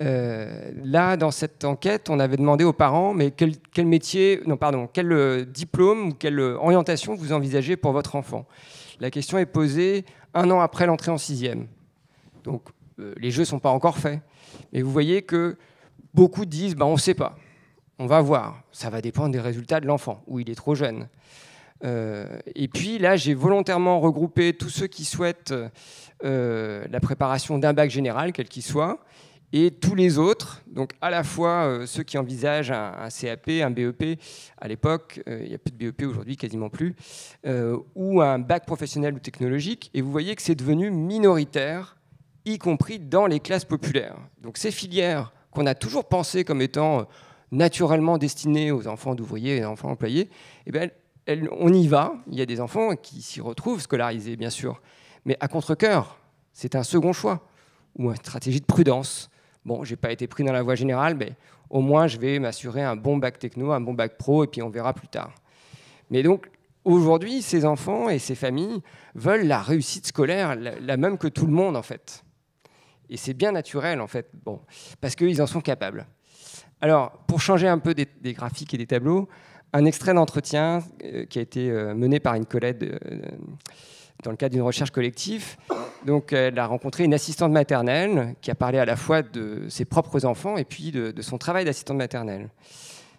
Euh, là, dans cette enquête, on avait demandé aux parents, mais quel, métier, non, pardon, quel euh, diplôme ou quelle orientation vous envisagez pour votre enfant La question est posée un an après l'entrée en sixième. Donc, les jeux ne sont pas encore faits. Mais vous voyez que beaucoup disent, bah, on ne sait pas, on va voir, ça va dépendre des résultats de l'enfant, ou il est trop jeune. Euh, et puis là, j'ai volontairement regroupé tous ceux qui souhaitent euh, la préparation d'un bac général, quel qu'il soit, et tous les autres, donc à la fois euh, ceux qui envisagent un, CAP, un BEP, e à l'époque, il n'y a plus de BEP aujourd'hui, quasiment plus, ou un bac professionnel ou technologique, et vous voyez que c'est devenu minoritaire, y compris dans les classes populaires. Donc ces filières qu'on a toujours pensées comme étant naturellement destinées aux enfants d'ouvriers et enfants employés, eh bien, on y va, il y a des enfants qui s'y retrouvent, scolarisés bien sûr, mais à contre-coeur, c'est un second choix ou une stratégie de prudence. Bon, je n'ai pas été pris dans la voie générale, mais au moins je vais m'assurer un bon bac techno, un bon bac pro, et puis on verra plus tard. Mais donc, aujourd'hui, ces enfants et ces familles veulent la réussite scolaire, la, même que tout le monde en fait. Et c'est bien naturel en fait, bon, parce qu'ils en sont capables. Alors, pour changer un peu des graphiques et des tableaux, un extrait d'entretien euh, qui a été euh, mené par une collègue euh, dans le cadre d'une recherche collective. Donc, elle a rencontré une assistante maternelle qui a parlé à la fois de ses propres enfants et puis de, son travail d'assistante maternelle.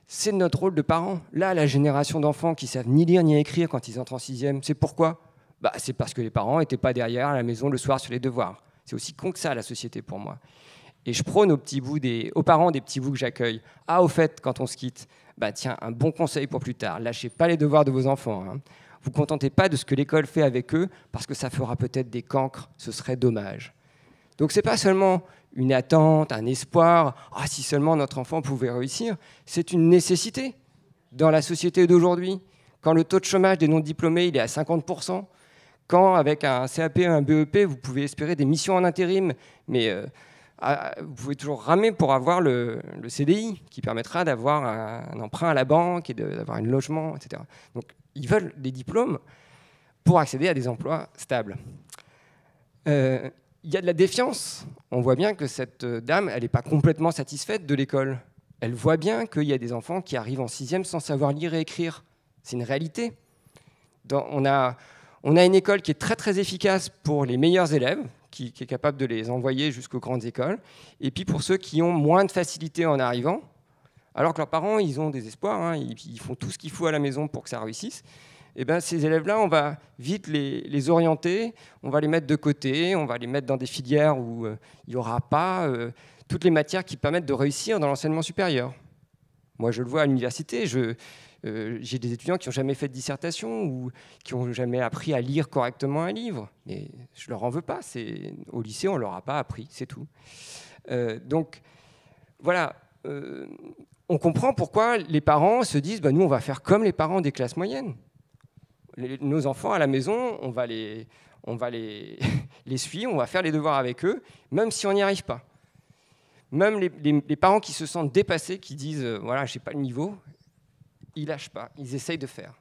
C'est notre rôle de parents. Là, la génération d'enfants qui savent ni lire ni écrire quand ils entrent en sixième, c'est pourquoi bah, C'est parce que les parents n'étaient pas derrière à la maison le soir sur les devoirs. C'est aussi con que ça, la société, pour moi. Et je prône aux, petits bouts des, aux parents des petits bouts que j'accueille. Ah, au fait, quand on se quitte, bah tiens, un bon conseil pour plus tard. Lâchez pas les devoirs de vos enfants. Hein. Vous contentez pas de ce que l'école fait avec eux parce que ça fera peut-être des cancres. Ce serait dommage. Donc c'est pas seulement une attente, un espoir. Ah, si seulement notre enfant pouvait réussir. C'est une nécessité dans la société d'aujourd'hui. Quand le taux de chômage des non-diplômés il est à 50 quand avec un CAP, un BEP, vous pouvez espérer des missions en intérim, mais euh, vous pouvez toujours ramer pour avoir le, CDI qui permettra d'avoir euh, un, emprunt à la banque et d'avoir un logement, etc. Donc ils veulent des diplômes pour accéder à des emplois stables. Euh, il y a de la défiance. On voit bien que cette euh, dame, elle n'est pas complètement satisfaite de l'école. Elle voit bien qu'il y a des enfants qui arrivent en sixième sans savoir lire et écrire. C'est une réalité. on, a, on a une école qui est très très efficace pour les meilleurs élèves, qui, est capable de les envoyer jusqu'aux grandes écoles. Et puis pour ceux qui ont moins de facilité en arrivant, alors que leurs parents, ils ont des espoirs, hein, ils, font tout ce qu'il faut à la maison pour que ça réussisse, et eh ben, ces élèves-là, on va vite les, orienter, on va les mettre de côté, on va les mettre dans des filières où euh, il n'y aura pas euh, toutes les matières qui permettent de réussir dans l'enseignement supérieur. Moi, je le vois à l'université, je, euh, j'ai des étudiants qui n'ont jamais fait de dissertation ou qui n'ont jamais appris à lire correctement un livre. Mais je leur en veux pas. C'est au lycée, on leur a pas appris, c'est tout. Euh, donc voilà, euh, on comprend pourquoi les parents se disent bah, nous, on va faire comme les parents des classes moyennes. nos enfants à la maison, on va les, on va les, les suivre, on va faire les devoirs avec eux, même si on n'y arrive pas. Même les, parents qui se sentent dépassés, qui disent voilà, j'ai pas le niveau, ils lâchent pas, ils essayent de faire.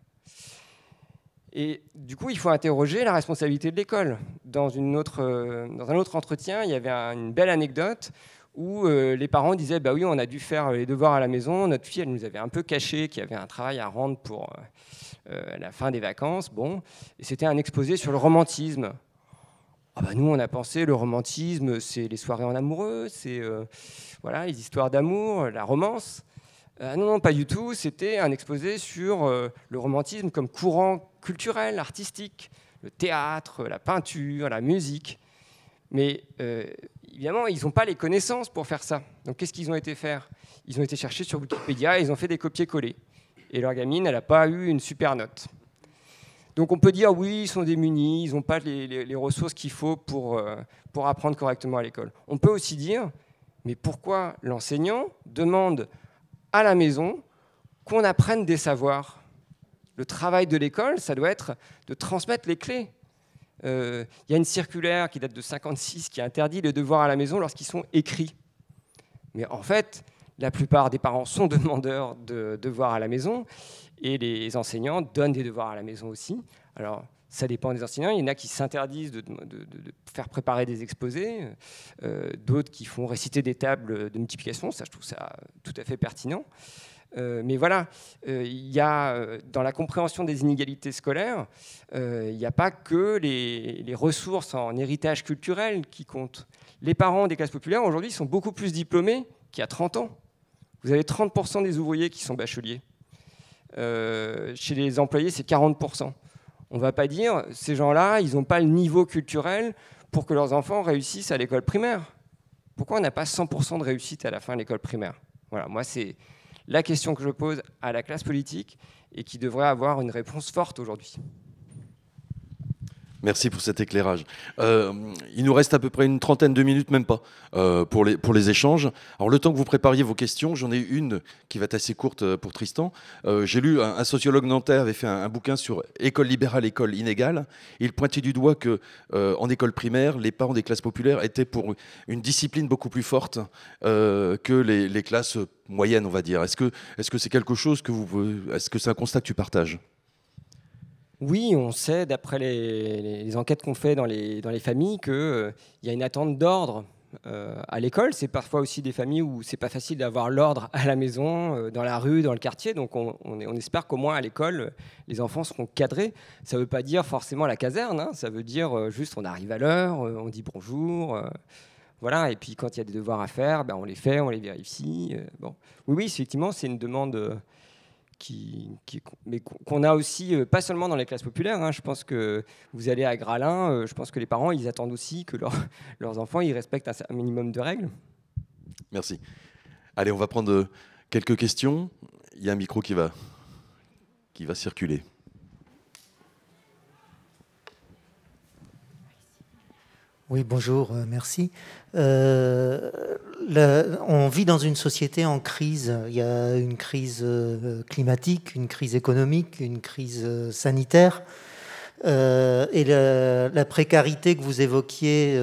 Et du coup, il faut interroger la responsabilité de l'école. Dans, une autre, euh, dans un autre entretien, il y avait une belle anecdote où euh, les parents disaient Bah oui, on a dû faire les devoirs à la maison. Notre fille, elle nous avait un peu caché qu'il y avait un travail à rendre pour euh, la fin des vacances. Bon, et c'était un exposé sur le romantisme. Ah bah nous, on a pensé le romantisme, c'est les soirées en amoureux, c'est voilà, les histoires d'amour, la romance. Euh, ah non, non, pas du tout. C'était un exposé sur euh, le romantisme comme courant culturel, artistique, le théâtre, la peinture, la musique. Mais euh, évidemment, ils n'ont pas les connaissances pour faire ça. Donc qu'est-ce qu'ils ont été faire Ils ont été chercher sur Wikipédia, ils ont fait des copier-coller. Et leur gamine, elle n'a pas eu une super note. Donc on peut dire oui, ils sont démunis, ils n'ont pas les, ressources qu'il faut pour, pour apprendre correctement à l'école. On peut aussi dire, mais pourquoi l'enseignant demande à la maison, qu'on apprenne des savoirs. Le travail de l'école, ça doit être de transmettre les clés. Euh, il y a une circulaire qui date de 56 qui interdit les devoirs à la maison lorsqu'ils sont écrits. Mais en fait, la plupart des parents sont demandeurs de devoirs à la maison et les enseignants donnent des devoirs à la maison aussi. Alors, ça dépend des enseignants. Il y en a qui s'interdisent de, faire préparer des exposés, euh, d'autres qui font réciter des tables de multiplication. Ça, je trouve ça tout à fait pertinent. Euh, mais voilà, euh, il y a dans la compréhension des inégalités scolaires, il n'y a pas que les, les, ressources en héritage culturel qui comptent. Les parents des classes populaires aujourd'hui sont beaucoup plus diplômés qu'il y a 30 ans. Vous avez 30% des ouvriers qui sont bacheliers. chez les employés, c'est 40%. On ne va pas dire, ces gens-là, ils n'ont pas le niveau culturel pour que leurs enfants réussissent à l'école primaire. Pourquoi on n'a pas 100% de réussite à la fin de l'école primaire Voilà, moi, c'est la question que je pose à la classe politique et qui devrait avoir une réponse forte aujourd'hui. Merci pour cet éclairage. Euh, il nous reste à peu près une trentaine de minutes, même pas, euh, pour, les, pour les échanges. Alors, le temps que vous prépariez vos questions, j'en ai une qui va être assez courte euh, pour Tristan. J'ai lu, un, sociologue nantais avait fait un, bouquin sur école libérale, école inégale. Il pointait du doigt que en école primaire, les parents des classes populaires étaient pour une discipline beaucoup plus forte que les, classes moyennes, on va dire. Est-ce que -ce que c'est quelque chose que vous... Est-ce que c'est un constat que tu partages oui, on sait, d'après les, enquêtes qu'on fait dans les, dans les familles, qu'il euh, y a une attente d'ordre euh, à l'école. C'est parfois aussi des familles où c'est pas facile d'avoir l'ordre à la maison, euh, dans la rue, dans le quartier. Donc on, on, espère qu'au moins à l'école, les enfants seront cadrés. Ça ne veut pas dire forcément la caserne, hein. ça veut dire juste on arrive à l'heure, on dit bonjour. voilà, et puis quand il y a des devoirs à faire, ben, on les fait, on les vérifie. bon. Oui, oui, effectivement, c'est une demande qui, qui, mais qu'on a aussi, euh, pas seulement dans les classes populaires, hein. je pense que vous allez à Gralin, euh, je pense que les parents, ils attendent aussi que leurs enfants, ils respectent un, un, minimum de règles. Merci. Allez, on va prendre euh, quelques questions. Il y a un micro qui va, qui va circuler. Oui, bonjour, euh, merci. Euh, on vit dans une société en crise. Il y a une crise euh, climatique, une crise économique, une crise sanitaire. et la, précarité que vous évoquiez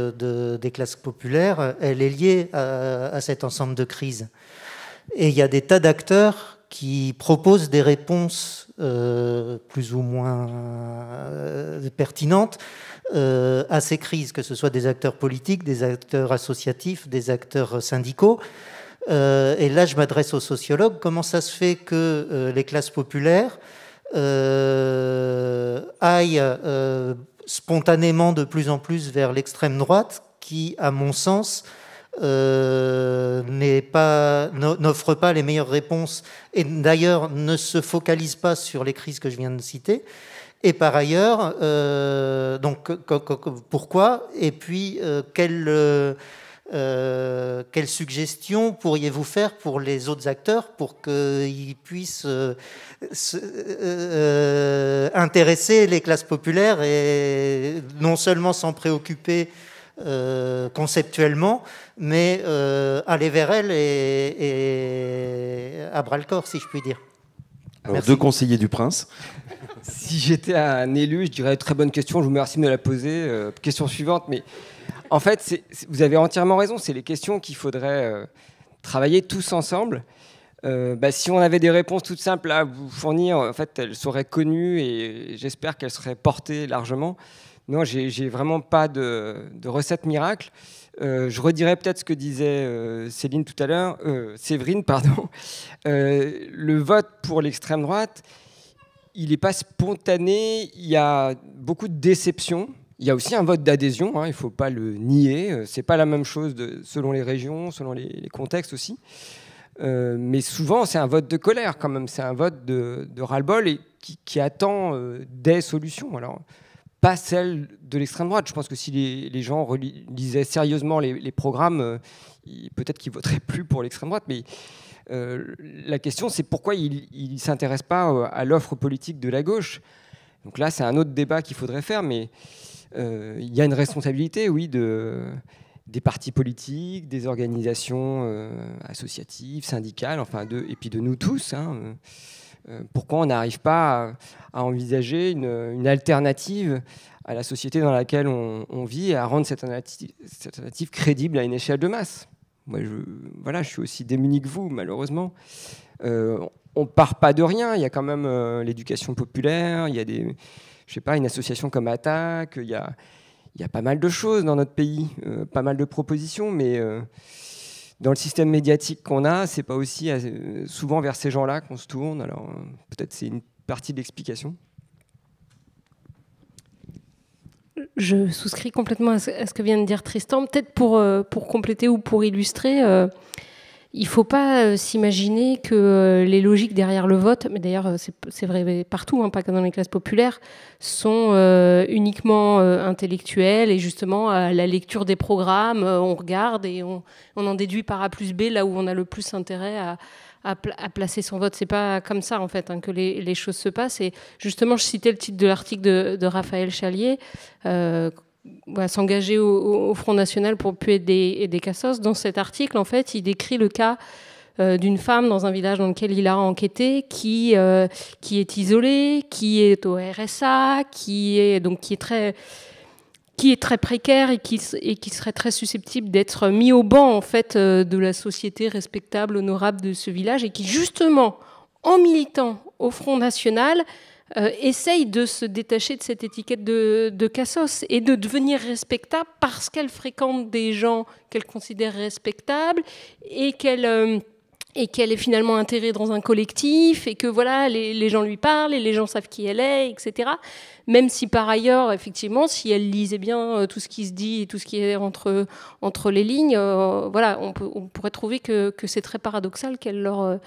des classes populaires, elle est liée à, à cet ensemble de crises. Et il y a des tas d'acteurs qui propose des réponses euh, plus ou moins euh, pertinentes euh, à ces crises, que ce soit des acteurs politiques, des acteurs associatifs, des acteurs syndicaux. Euh, et là, je m'adresse aux sociologues. Comment ça se fait que les classes populaires aillent spontanément de plus en plus vers l'extrême droite, qui, à mon sens, euh, n'offre pas, les meilleures réponses et d'ailleurs ne se focalise pas sur les crises que je viens de citer. Et par ailleurs, euh, donc pourquoi Et puis quelles euh, quelle euh, suggestions pourriez-vous faire pour les autres acteurs pour qu'ils puissent euh, intéresser les classes populaires et non seulement s'en préoccuper euh, conceptuellement, mais euh, aller vers elle et, à bras le corps, si je puis dire. deux conseillers du prince. Si j'étais un élu, je dirais très bonne question, je vous remercie de me la poser. Euh, question suivante, mais en fait, vous avez entièrement raison, c'est les questions qu'il faudrait travailler tous ensemble. Bah, si on avait des réponses toutes simples à vous fournir, en fait, elles seraient connues et j'espère qu'elles seraient portées largement non, j'ai vraiment pas de, recette miracle. Euh, je redirais peut-être ce que disait euh, Céline tout à l'heure, euh, Séverine, pardon. Euh, le vote pour l'extrême droite, il n'est pas spontané, il y a beaucoup de déceptions. Il y a aussi un vote d'adhésion, hein, il ne faut pas le nier. C'est pas la même chose selon les régions, selon les, contextes aussi. mais souvent, c'est un vote de colère quand même, c'est un vote de, ras-le-bol et qui, qui attend des solutions. Alors, pas celle de l'extrême droite. Je pense que si les, gens lisaient sérieusement les, programmes, euh, peut-être qu'ils voteraient plus pour l'extrême droite. Mais euh, la question, c'est pourquoi ils ne s'intéressent pas euh, à l'offre politique de la gauche. Donc là, c'est un autre débat qu'il faudrait faire, mais il y a une responsabilité, oui, de, des partis politiques, des organisations associatives, syndicales, enfin, de, et puis de nous tous. Hein, euh, pourquoi on n'arrive pas à, envisager une, alternative à la société dans laquelle on, vit et à rendre cette alternative, crédible à une échelle de masse. Moi, je, voilà, je suis aussi démuni que vous, malheureusement. Euh, on part pas de rien. Il y a quand même euh, l'éducation populaire. Il y a des, je sais pas, une association comme Attaque. Il y a, il pas mal de choses dans notre pays, euh, pas mal de propositions, mais dans le système médiatique qu'on a, c'est pas aussi euh, souvent vers ces gens-là qu'on se tourne. Alors euh, peut-être c'est une partie de l'explication. Je souscris complètement à ce que vient de dire Tristan. Peut-être pour, euh, pour compléter ou pour illustrer, il ne faut pas euh, s'imaginer que euh, les logiques derrière le vote, mais d'ailleurs euh, c'est vrai partout, hein, pas que dans les classes populaires, sont uniquement intellectuelles et justement à la lecture des programmes, on regarde et on, en déduit par A plus B là où on a le plus intérêt à, placer son vote. C'est pas comme ça en fait hein, que les, choses se passent. Et justement, je citais le titre de l'article de, Raphaël Chalier s'engager au, Front National pour puer des, cassos. Dans cet article, en fait, il décrit le cas euh, d'une femme dans un village dans lequel il a enquêté, qui, euh, qui est isolée, qui est au RSA, qui est, donc, qui très qui est très précaire et qui, et qui serait très susceptible d'être mis au banc en fait euh, de la société respectable, honorable de ce village et qui justement, en militant au Front National, euh, essaye de se détacher de cette étiquette de, cassos et de devenir respectable parce qu'elle fréquente des gens qu'elle considère respectables et qu'elle euh, et est finalement intégrée dans un collectif et que voilà les, gens lui parlent et les gens savent qui elle est, etc. Même si par ailleurs, effectivement, si elle lisait bien euh, tout ce qui se dit et tout ce qui est entre entre les lignes, voilà, on, pourrait trouver que, c'est très paradoxal qu'elle leur,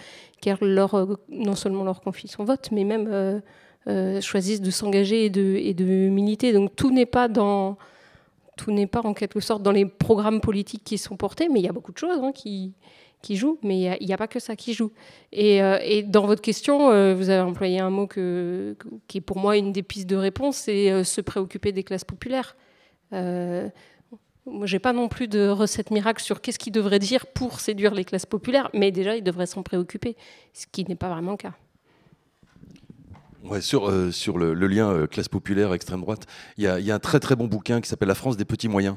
leur non seulement leur confie son vote, mais même euh, choisissent de s'engager et de, militer. Donc tout n'est pas dans tout n'est pas en quelque sorte dans les programmes politiques qui sont portés, mais il y a beaucoup de choses hein, qui, jouent, mais il n'y a, pas que ça qui joue. Et, euh, dans votre question, euh, vous avez employé un mot qui est pour moi une des pistes de réponse, c'est se préoccuper des classes populaires. moi, j'ai pas non plus de recette miracle sur qu'est-ce qu'il devrait dire pour séduire les classes populaires, mais déjà, ils devraient s'en préoccuper, ce qui n'est pas vraiment le cas. Ouais, sur, euh, sur le, le lien euh, classe populaire, extrême droite, il y, y a, un très très bon bouquin qui s'appelle La France des petits moyens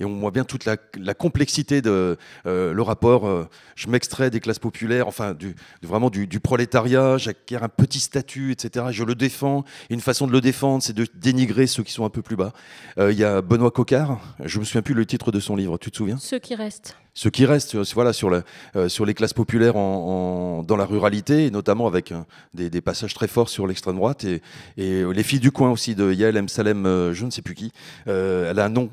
et on voit bien toute la, complexité de euh, le rapport. Euh, je m'extrais des classes populaires, enfin du, vraiment du, prolétariat, j'acquiers un petit statut, etc. Je le défends. une façon de le défendre, c'est de dénigrer ceux qui sont un peu plus bas. Euh, il y a Benoît Cocard, je me souviens plus le titre de son livre, tu te souviens Ceux qui restent. Ceux qui restent, voilà, sur, sur les classes populaires dans la ruralité, et notamment avec des, passages très forts sur l'extrême droite. Et, et, Les filles du coin aussi de Yael M. Salem, je ne sais plus qui. elle a un nom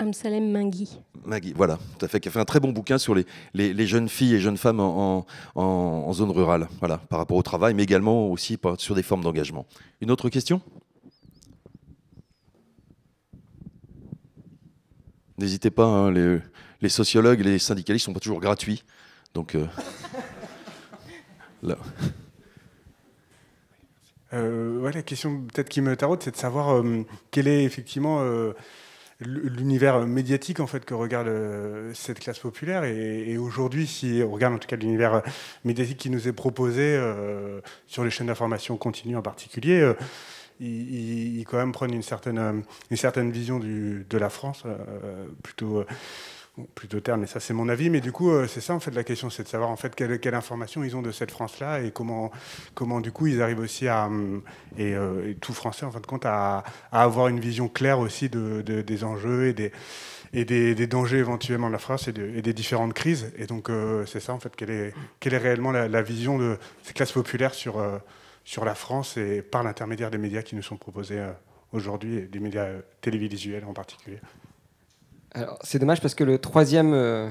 Amsalem Mangui. Magui, voilà, tout à fait, qui a fait un très bon bouquin sur les, jeunes filles et jeunes femmes en, zone rurale, voilà, par rapport au travail, mais également aussi sur des formes d'engagement. Une autre question N'hésitez pas, hein, les, sociologues et les syndicalistes ne sont pas toujours gratuits. Donc, euh, euh, la question peut-être qui me taraude, c'est de savoir euh, quel est effectivement l'univers médiatique en fait que regarde euh, cette classe populaire. Et, aujourd'hui, si on regarde en tout cas l'univers euh, médiatique qui nous est proposé euh, sur les chaînes d'information continue en particulier, ils, quand même prennent une certaine, une certaine vision du, de la France plutôt plutôt terme mais ça c'est mon avis. Mais du coup, euh, c'est ça en fait la question, c'est de savoir en fait quelle, information ils ont de cette France-là et comment, comment du coup ils arrivent aussi à euh, euh, et, tout français en fin de compte à, avoir une vision claire aussi des enjeux et des et des, dangers éventuellement de la France et, des différentes crises. Et donc c'est ça en fait quelle est, quelle est réellement la, vision de ces classes populaires sur sur la France et par l'intermédiaire des médias qui nous sont proposés aujourd'hui, des médias télévisuels en particulier c'est dommage parce que le troisième euh,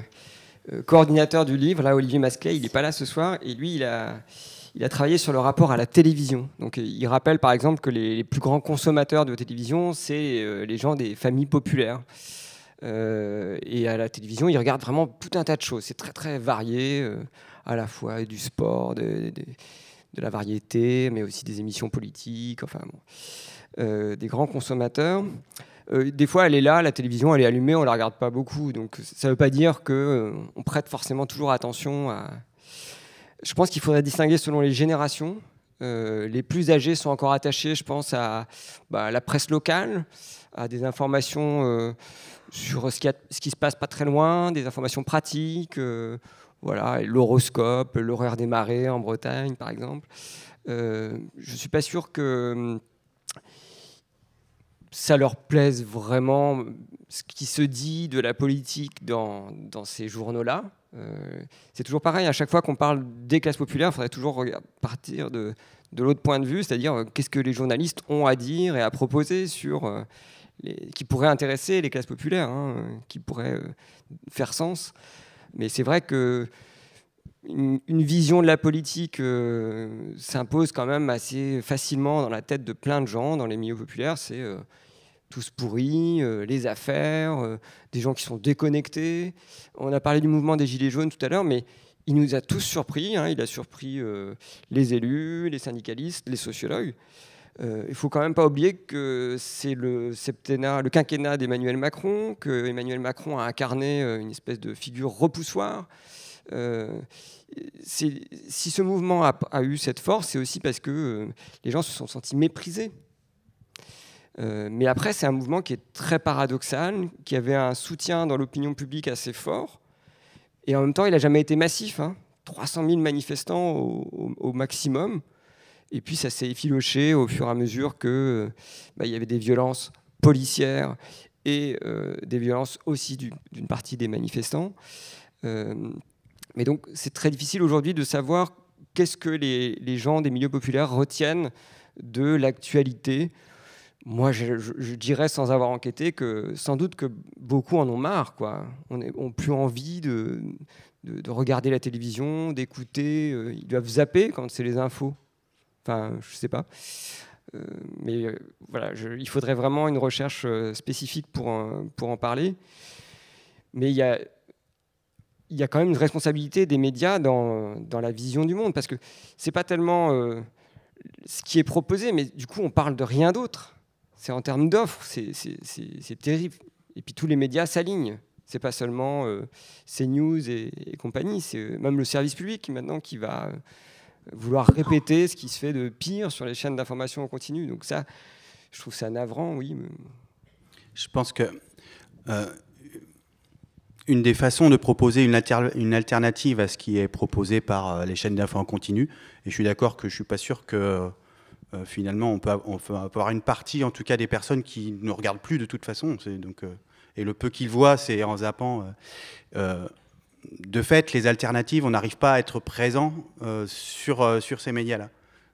euh, coordinateur du livre, là, Olivier Masclay, il n'est pas là ce soir et lui, il a, il a travaillé sur le rapport à la télévision. Donc, euh, il rappelle par exemple que les, plus grands consommateurs de télévision, c'est les gens des familles populaires. et à la télévision, ils regardent vraiment tout un tas de choses. C'est très très varié, à la fois du sport, de, la variété, mais aussi des émissions politiques, enfin des grands consommateurs. Euh, des fois, elle est là, la télévision, elle est allumée, on la regarde pas beaucoup. Donc, ça ne veut pas dire que euh, on prête forcément toujours attention à. Je pense qu'il faudrait distinguer selon les générations. Euh, les plus âgés sont encore attachés, je pense, à, bah, la presse locale, à des informations sur ce qui, se passe pas très loin, des informations pratiques, voilà, l'horoscope, l'horaire des marées en Bretagne, par exemple. je suis pas sûr que hum, ça leur plaise vraiment ce qui se dit de la politique dans, ces journaux-là. Euh, c'est toujours pareil, à chaque fois qu'on parle des classes populaires, il faudrait toujours partir de, l'autre point de vue, c'est-à-dire euh, qu'est-ce que les journalistes ont à dire et à proposer sur euh, qui pourrait intéresser les classes populaires, hein, qui pourrait faire sens. Mais c'est vrai que une, vision de la politique euh, s'impose quand même assez facilement dans la tête de plein de gens dans les milieux populaires. C'est euh, tous pourris, euh, les affaires, des gens qui sont déconnectés. On a parlé du mouvement des Gilets jaunes tout à l'heure, mais il nous a tous surpris. Hein. il a surpris les élus, les syndicalistes, les sociologues. Il faut quand même pas oublier que c'est le quinquennat d'Emmanuel Macron, que Emmanuel Macron a incarné une espèce de figure repoussoire si ce mouvement a, eu cette force, c'est aussi parce que euh, les gens se sont sentis méprisés. Euh, mais après, c'est un mouvement qui est très paradoxal, qui avait un soutien dans l'opinion publique assez fort, et en même temps, il n'a jamais été massif. 300 hein. 000 manifestants au, maximum, et puis ça s'est effiloché au fur et à mesure que euh, bah, il y avait des violences policières et des violences aussi d'une partie des manifestants. Mais donc c'est très difficile aujourd'hui de savoir qu'est-ce que les, gens des milieux populaires retiennent de l'actualité. Moi, je, dirais sans avoir enquêté que sans doute que beaucoup en ont marre. Quoi. On n'a plus envie de, regarder la télévision, d'écouter. Euh, ils doivent zapper quand c'est les infos. Enfin, je ne sais pas. Euh, mais euh, voilà, il faudrait vraiment une recherche spécifique pour, pour en parler. Mais il y a il y a quand même une responsabilité des médias dans, dans la vision du monde, parce que c'est pas tellement euh, ce qui est proposé, mais du coup, on parle de rien d'autre. C'est en termes d'offres, c'est terrible. Et puis tous les médias s'alignent. C'est pas seulement euh, CNews et, compagnie, c'est euh, même le service public maintenant qui va vouloir répéter ce qui se fait de pire sur les chaînes d'information en continu. Donc ça, je trouve ça navrant, oui. Je pense que une des façons de proposer une, alternative à ce qui est proposé par euh, les chaînes d'infos en continu. Et je suis d'accord que je ne suis pas sûr que euh, finalement on peut, avoir une partie en tout cas des personnes qui ne regardent plus de toute façon. Euh, et le peu qu'ils voient, c'est en zappant. de fait, les alternatives, on n'arrive pas à être présent sur, sur ces médias-là.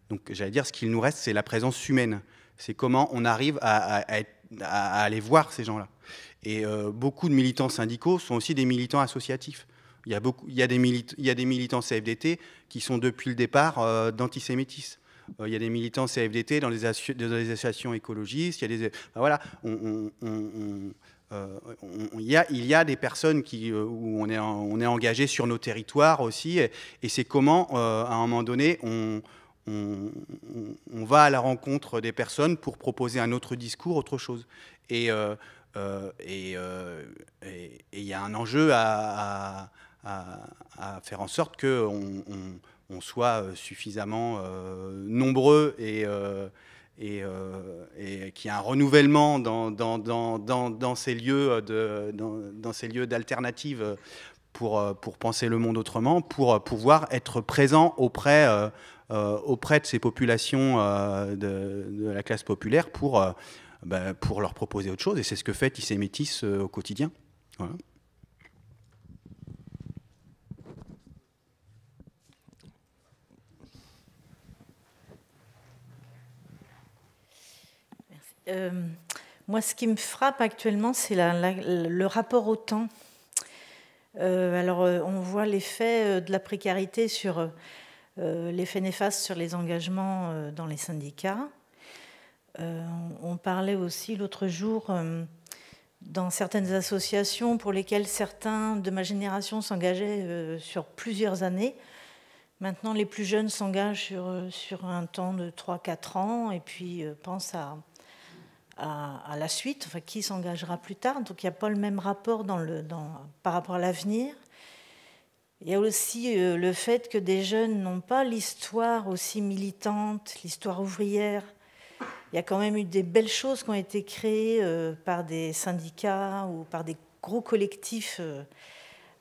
Donc j'allais dire, ce qu'il nous reste, c'est la présence humaine. C'est comment on arrive à aller voir ces gens-là. Et euh, beaucoup de militants syndicaux sont aussi des militants associatifs. Il y a, beaucoup, il des, il des, militants CFDT qui sont depuis le départ euh, euh Il y a des militants CFDT dans les, les associations écologistes. Il y a des, euh, voilà, on, il y a des personnes qui, où on est, on est engagé sur nos territoires aussi, et, c'est comment, à un moment donné, on, on, on, va à la rencontre des personnes pour proposer un autre discours, autre chose. Et euh, euh, et il y a un enjeu à, faire en sorte qu'on on, soit euh, suffisamment nombreux et et, qu'il y ait un renouvellement dans, dans, ces lieux dans, ces lieux d'alternatives pour, pour penser le monde autrement, pour pouvoir être présent auprès, auprès de ces populations de, de, la classe populaire pour bah, pour leur proposer autre chose. Et c'est ce que fait ils euh, au quotidien. Euh, moi, ce qui me frappe actuellement, c'est le rapport au temps. Euh, alors, on voit l'effet de la précarité sur l'effet néfaste sur les engagements dans les syndicats. Euh, on parlait aussi l'autre jour euh, dans certaines associations pour lesquelles certains de ma génération s'engageaient euh, sur plusieurs années. Maintenant, les plus jeunes s'engagent sur, un temps de 3-4 ans et puis pensent à, la suite, qui s'engagera plus tard. Donc, il n'y a pas le même rapport par rapport à l'avenir. Il y a aussi le fait que des jeunes n'ont pas l'histoire aussi militante, l'histoire ouvrière, il y a quand même eu des belles choses qui ont été créées euh, par des syndicats ou par des gros collectifs euh,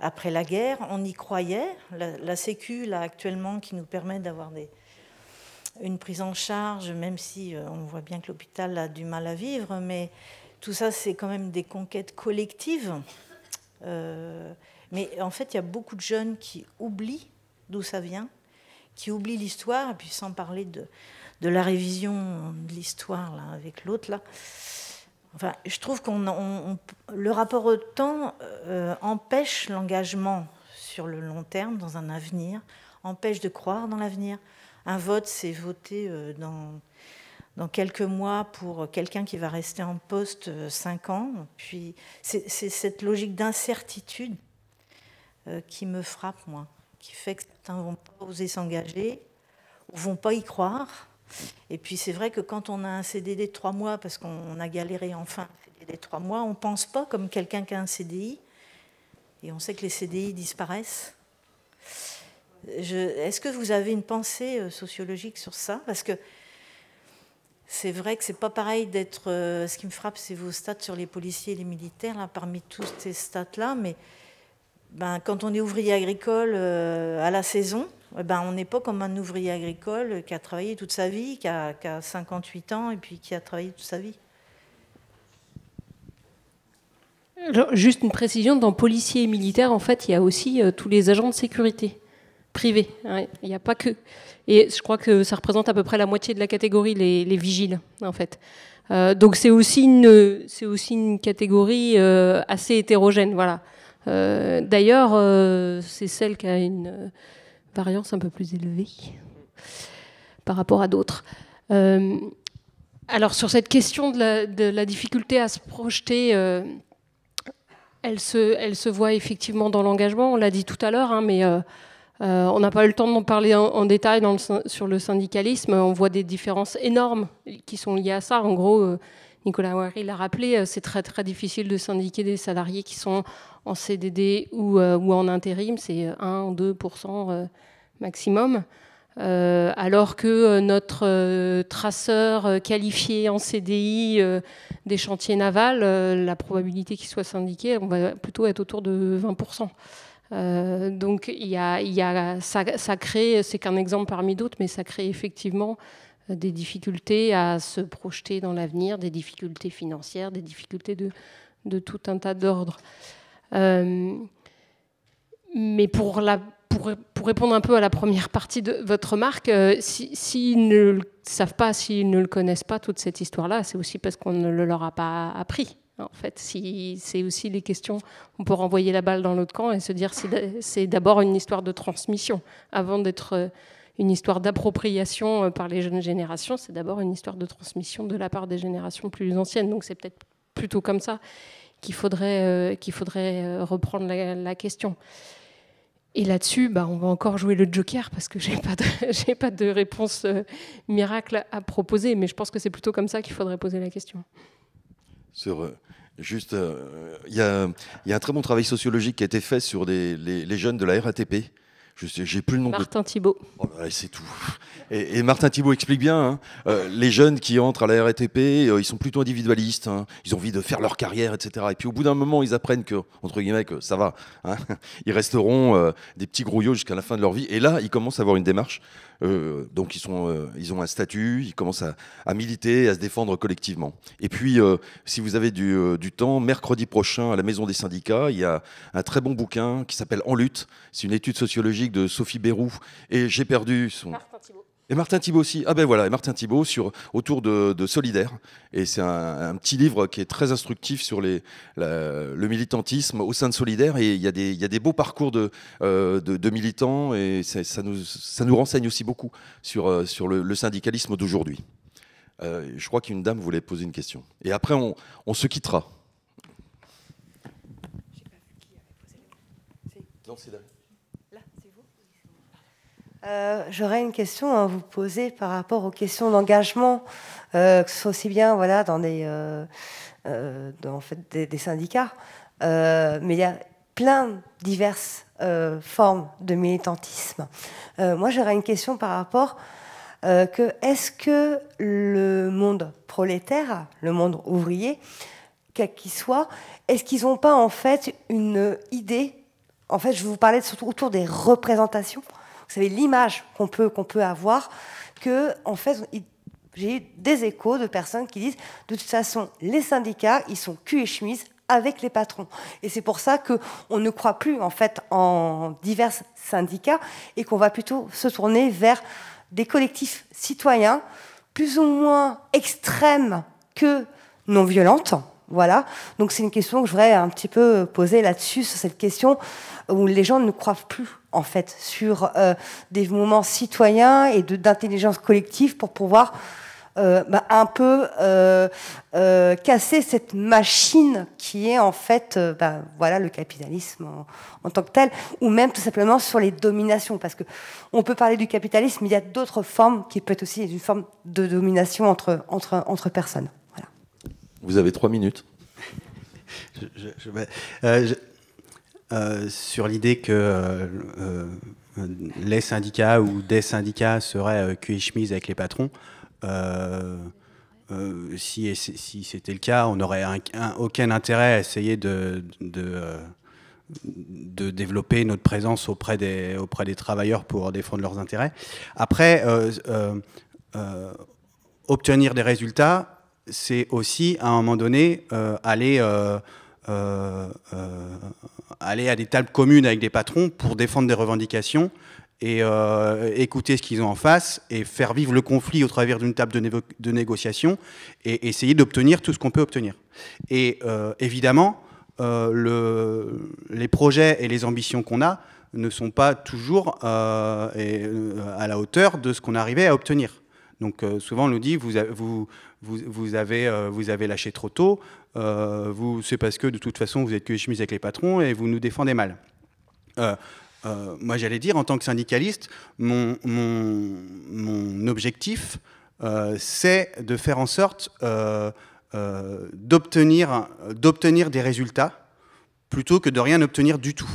après la guerre. On y croyait. La, Sécu, là, actuellement, qui nous permet d'avoir des, une prise en charge, même si euh, on voit bien que l'hôpital a du mal à vivre, mais tout ça, c'est quand même des conquêtes collectives. mais en fait, il y a beaucoup de jeunes qui oublient d'où ça vient, qui oublient l'histoire, et puis sans parler de, de la révision de l'histoire là, avec l'autre. Là. Enfin, je trouve qu'on le rapport au temps euh, empêche l'engagement sur le long terme dans un avenir, empêche de croire dans l'avenir. Un vote, c'est voter euh, dans, dans quelques mois pour quelqu'un qui va rester en poste 5 euh, ans. Puis c'est, cette logique d'incertitude qui me frappe, moi, qui fait que certains ne vont pas oser s'engager, ou vont pas y croire, et puis c'est vrai que quand on a un CDD de trois mois, parce qu'on a galéré enfin CDD trois mois, on ne pense pas comme quelqu'un qui a un CDI. Et on sait que les CDI disparaissent. Est-ce que vous avez une pensée euh, sociologique sur ça Parce que c'est vrai que c'est pas pareil d'être. Euh, ce qui me frappe, c'est vos stats sur les policiers et les militaires, là, parmi tous ces stats-là. Mais ben, quand on est ouvrier agricole euh, à la saison, eh ben, on n'est pas comme un ouvrier agricole qui a travaillé toute sa vie, qui a, 58 ans et puis qui a travaillé toute sa vie. Juste une précision, dans policiers et militaires, en fait, il y a aussi euh, tous les agents de sécurité privés. Hein. il n'y a pas que. Et je crois que ça représente à peu près la moitié de la catégorie, les, vigiles, en fait. Euh, donc c'est aussi une, aussi une catégorie euh, assez hétérogène, voilà. D'ailleurs, c'est celle qui a une un peu plus élevée par rapport à d'autres. Euh, alors sur cette question de la, difficulté à se projeter, euh, elle, se, voit effectivement dans l'engagement, on l'a dit tout à l'heure, hein, mais euh, on n'a pas eu le temps d'en parler en, détail sur le syndicalisme, on voit des différences énormes qui sont liées à ça. En gros, Nicolas Wary l'a rappelé, c'est très très difficile de syndiquer des salariés qui sont en CDD euh, ou, en intérim, c'est 1-2% euh, euh, maximum. alors que notre traceur qualifié en CDI des chantiers navals, la probabilité qu'il soit syndiqué, on va plutôt être autour de 20%. donc y a, ça, crée, c'est qu'un exemple parmi d'autres, mais ça crée effectivement des difficultés à se projeter dans l'avenir, des difficultés financières, des difficultés de tout un tas d'ordres. Euh, mais pour, la, pour, répondre un peu à la première partie de votre remarque, euh, s'ils si, ne le savent pas, s'ils ne le connaissent pas, toute cette histoire-là, c'est aussi parce qu'on ne le leur a pas appris. En fait, si, c'est aussi les questions, on peut renvoyer la balle dans l'autre camp et se dire c'est d'abord une histoire de transmission. Avant d'être euh, une histoire d'appropriation par les jeunes générations, c'est d'abord une histoire de transmission de la part des générations plus anciennes. Donc c'est peut-être plutôt comme ça qu'il faudrait, euh, qu'il faudrait euh, reprendre la, question. Et là-dessus, bah, on va encore jouer le joker parce que je n'ai pas, de, pas de réponse euh, miracle à proposer, mais je pense que c'est plutôt comme ça qu'il faudrait poser la question. Sur, juste, il y, y, a un très bon travail sociologique qui a été fait sur les jeunes de la RATP je plus le nom. Martin Thibault. Oh c'est tout. Et, Martin Thibault explique bien. Hein, euh, les jeunes qui entrent à la RTP euh, ils sont plutôt individualistes. Hein. ils ont envie de faire leur carrière, etc. Et puis au bout d'un moment, ils apprennent que entre guillemets ça va. Hein. ils resteront euh, des petits grouillots jusqu'à la fin de leur vie. Et là, ils commencent à avoir une démarche euh, donc ils, sont, euh, ils ont un statut, ils commencent à, militer, à se défendre collectivement. Et puis, euh, si vous avez du, temps, mercredi prochain à la Maison des syndicats, il y a un très bon bouquin qui s'appelle En lutte. C'est une étude sociologique de Sophie Bérou. Et j'ai perdu son... Et Martin Thibault aussi. Ah ben voilà, et Martin Thibault sur, autour de, Solidaire. Et c'est un, petit livre qui est très instructif sur le militantisme au sein de Solidaire. Et il y, a des, beaux parcours de, euh, militants et ça nous, renseigne aussi beaucoup sur, euh, le, syndicalisme d'aujourd'hui. Euh, je crois qu'une dame voulait poser une question. Et après, on, se quittera. Je la... Non, c'est euh, j'aurais une question à vous poser par rapport aux questions d'engagement, euh, que ce soit aussi bien voilà, dans, des, euh, en fait, des, syndicats, mais il y a plein diverses formes de militantisme. moi, j'aurais une question par rapport que est-ce que le monde prolétaire, le monde ouvrier, quel qu'il soit, est-ce qu'ils n'ont pas en fait une idée en fait, je vous parlais surtout autour des représentations vous savez, l'image qu'on peut, peut avoir, que, en fait, j'ai eu des échos de personnes qui disent, de toute façon, les syndicats, ils sont cul et chemises avec les patrons. Et c'est pour ça qu'on ne croit plus, en fait, en divers syndicats et qu'on va plutôt se tourner vers des collectifs citoyens plus ou moins extrêmes que non violentes. Voilà. Donc c'est une question que je voudrais un petit peu poser là-dessus, sur cette question où les gens ne croient plus en fait, sur euh, des moments citoyens et d'intelligence collective pour pouvoir euh, bah, un peu euh, casser cette machine qui est en fait, bah, voilà, le capitalisme en, tant que tel, ou même tout simplement sur les dominations, parce que on peut parler du capitalisme, mais il y a d'autres formes qui aussi être aussi une forme de domination entre personnes. Vous avez trois minutes. je, euh, sur l'idée que euh, euh, les syndicats ou des syndicats seraient cul et chemise avec les patrons. si, si c'était le cas, on n'aurait aucun intérêt à essayer de, de, développer notre présence auprès des, auprès des travailleurs pour défendre leurs intérêts. Après, obtenir des résultats, c'est aussi à un moment donné aller euh, euh, aller à des tables communes avec des patrons pour défendre des revendications et euh, écouter ce qu'ils ont en face et faire vivre le conflit au travers d'une table de, de, négociation et essayer d'obtenir tout ce qu'on peut obtenir. Et évidemment, le, les projets et les ambitions qu'on a ne sont pas toujours et, à la hauteur de ce qu'on arrivait à obtenir. Donc souvent on nous dit, vous, vous, vous, avez, vous avez lâché trop tôt, euh, vous, c'est parce que de toute façon, vous êtes que chemise avec les patrons et vous nous défendez mal. Euh, euh, moi, j'allais dire, en tant que syndicaliste, mon, objectif, c'est de faire en sorte d'obtenir, d'obtenir des résultats plutôt que de rien obtenir du tout.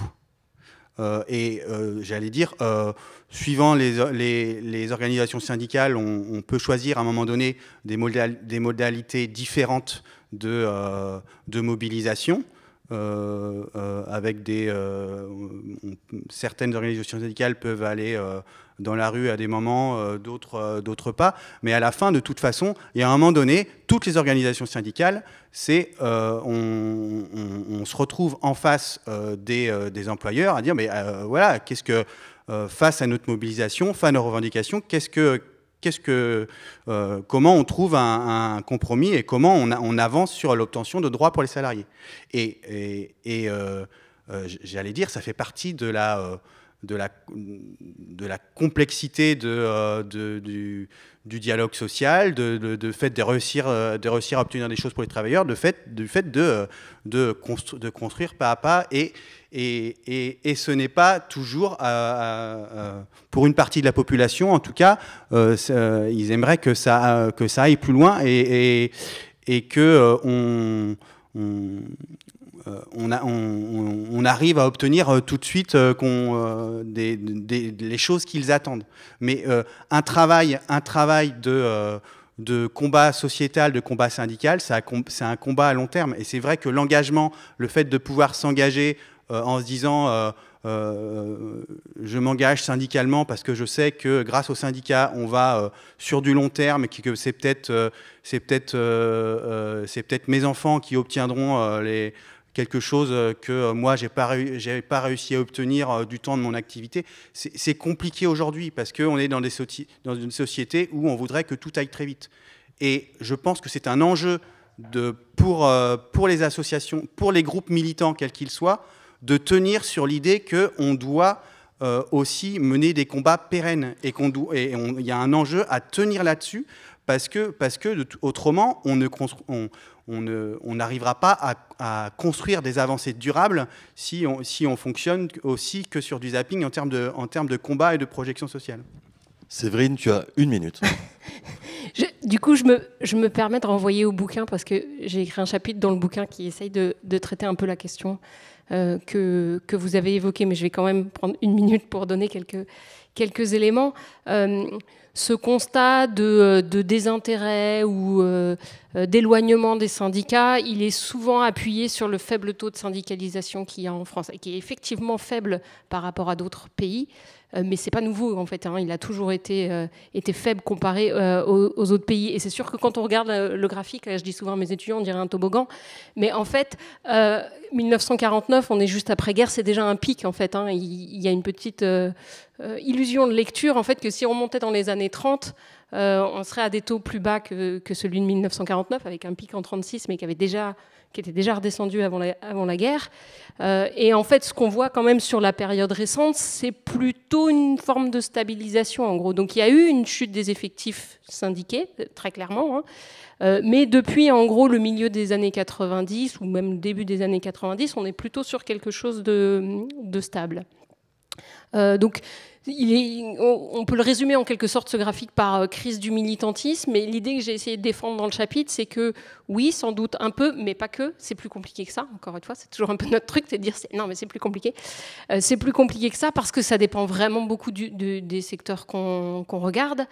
et j'allais dire, suivant les, organisations syndicales, on, peut choisir à un moment donné des modalités différentes de, euh, de mobilisation. Euh, euh, avec des certaines organisations syndicales peuvent aller dans la rue à des moments, d'autres d'autres pas, mais à la fin, de toute façon, il y a un moment donné, toutes les organisations syndicales, c'est on, on, se retrouve en face des, des, employeurs à dire mais voilà qu'est-ce que face à notre mobilisation, face à nos revendications, qu'est-ce que euh, comment on trouve un, compromis et comment on, avance sur l'obtention de droits pour les salariés. Et, euh, euh, j'allais dire, ça fait partie de la, complexité de, du, du dialogue social, de, fait de réussir, euh, de réussir à obtenir des choses pour les travailleurs, de fait, du fait de, euh, de, construire pas à pas. Et, et, ce n'est pas toujours, euh, pour une partie de la population en tout cas, ils aimeraient que ça, que ça aille plus loin et, et, et que on euh, on, arrive à obtenir euh, tout de suite euh, les choses qu'ils attendent. Mais un travail, un travail de combat sociétal, de combat syndical, c'est un combat à long terme. Et c'est vrai que l'engagement, le fait de pouvoir s'engager en se disant euh, je m'engage syndicalement parce que je sais que grâce au syndicat, on va euh, sur du long terme et que c'est peut-être euh, mes enfants qui obtiendront quelque chose que moi j'ai pas pas réussi à obtenir du temps de mon activité. C'est compliqué aujourd'hui parce qu'on est dans dans une société où on voudrait que tout aille très vite. Et je pense que c'est un enjeu pour les associations, pour les groupes militants quels qu'ils soient de tenir sur l'idée qu'on doit euh, aussi mener des combats pérennes et il y a un enjeu à tenir là-dessus parce que, parce que autrement, on ne on, on n'arrivera pas à, construire des avancées durables si on, si on fonctionne aussi que sur du zapping en termes de, en termes de combat et de projection sociale. Séverine, tu as une minute. du coup, je me, je me, permets de renvoyer au bouquin parce que j'ai écrit un chapitre dans le bouquin qui essaye de traiter un peu la question euh, que, vous avez évoqué, mais je vais quand même prendre une minute pour donner quelques, quelques éléments. Euh, ce constat de, désintérêt ou euh, d'éloignement des syndicats, il est souvent appuyé sur le faible taux de syndicalisation qu'il y a en France, et qui est effectivement faible par rapport à d'autres pays. Euh, mais c'est pas nouveau en fait. Hein. il a toujours été, euh, été faible comparé euh, aux, autres pays. Et c'est sûr que quand on regarde le graphique, je dis souvent à mes étudiants, on dirait un toboggan, mais en fait, 1949, on est juste après-guerre, c'est déjà un pic en fait. Hein. il, il, y a une petite illusion de lecture en fait que si on montait dans les années 30, on serait à des taux plus bas que, que celui de 1949 avec un pic en 36, mais qui avait déjà qui était déjà redescendu avant la, avant la guerre. Euh, et en fait, ce qu'on voit quand même sur la période récente, c'est plutôt une forme de stabilisation, en gros. Donc il y a eu une chute des effectifs syndiqués, très clairement. Hein. Euh, mais depuis, en gros, le milieu des années 90, ou même le début des années 90, on est plutôt sur quelque chose de, stable. Euh, donc on peut le résumer en quelque sorte ce graphique par euh, crise du militantisme. Et l'idée que j'ai essayé de défendre dans le chapitre, c'est que oui, sans doute un peu, mais pas que. C'est plus compliqué que ça. Encore une fois, c'est toujours un peu notre truc, de dire non, mais c'est plus compliqué. Euh, c'est plus compliqué que ça parce que ça dépend vraiment beaucoup des secteurs qu'on regarde.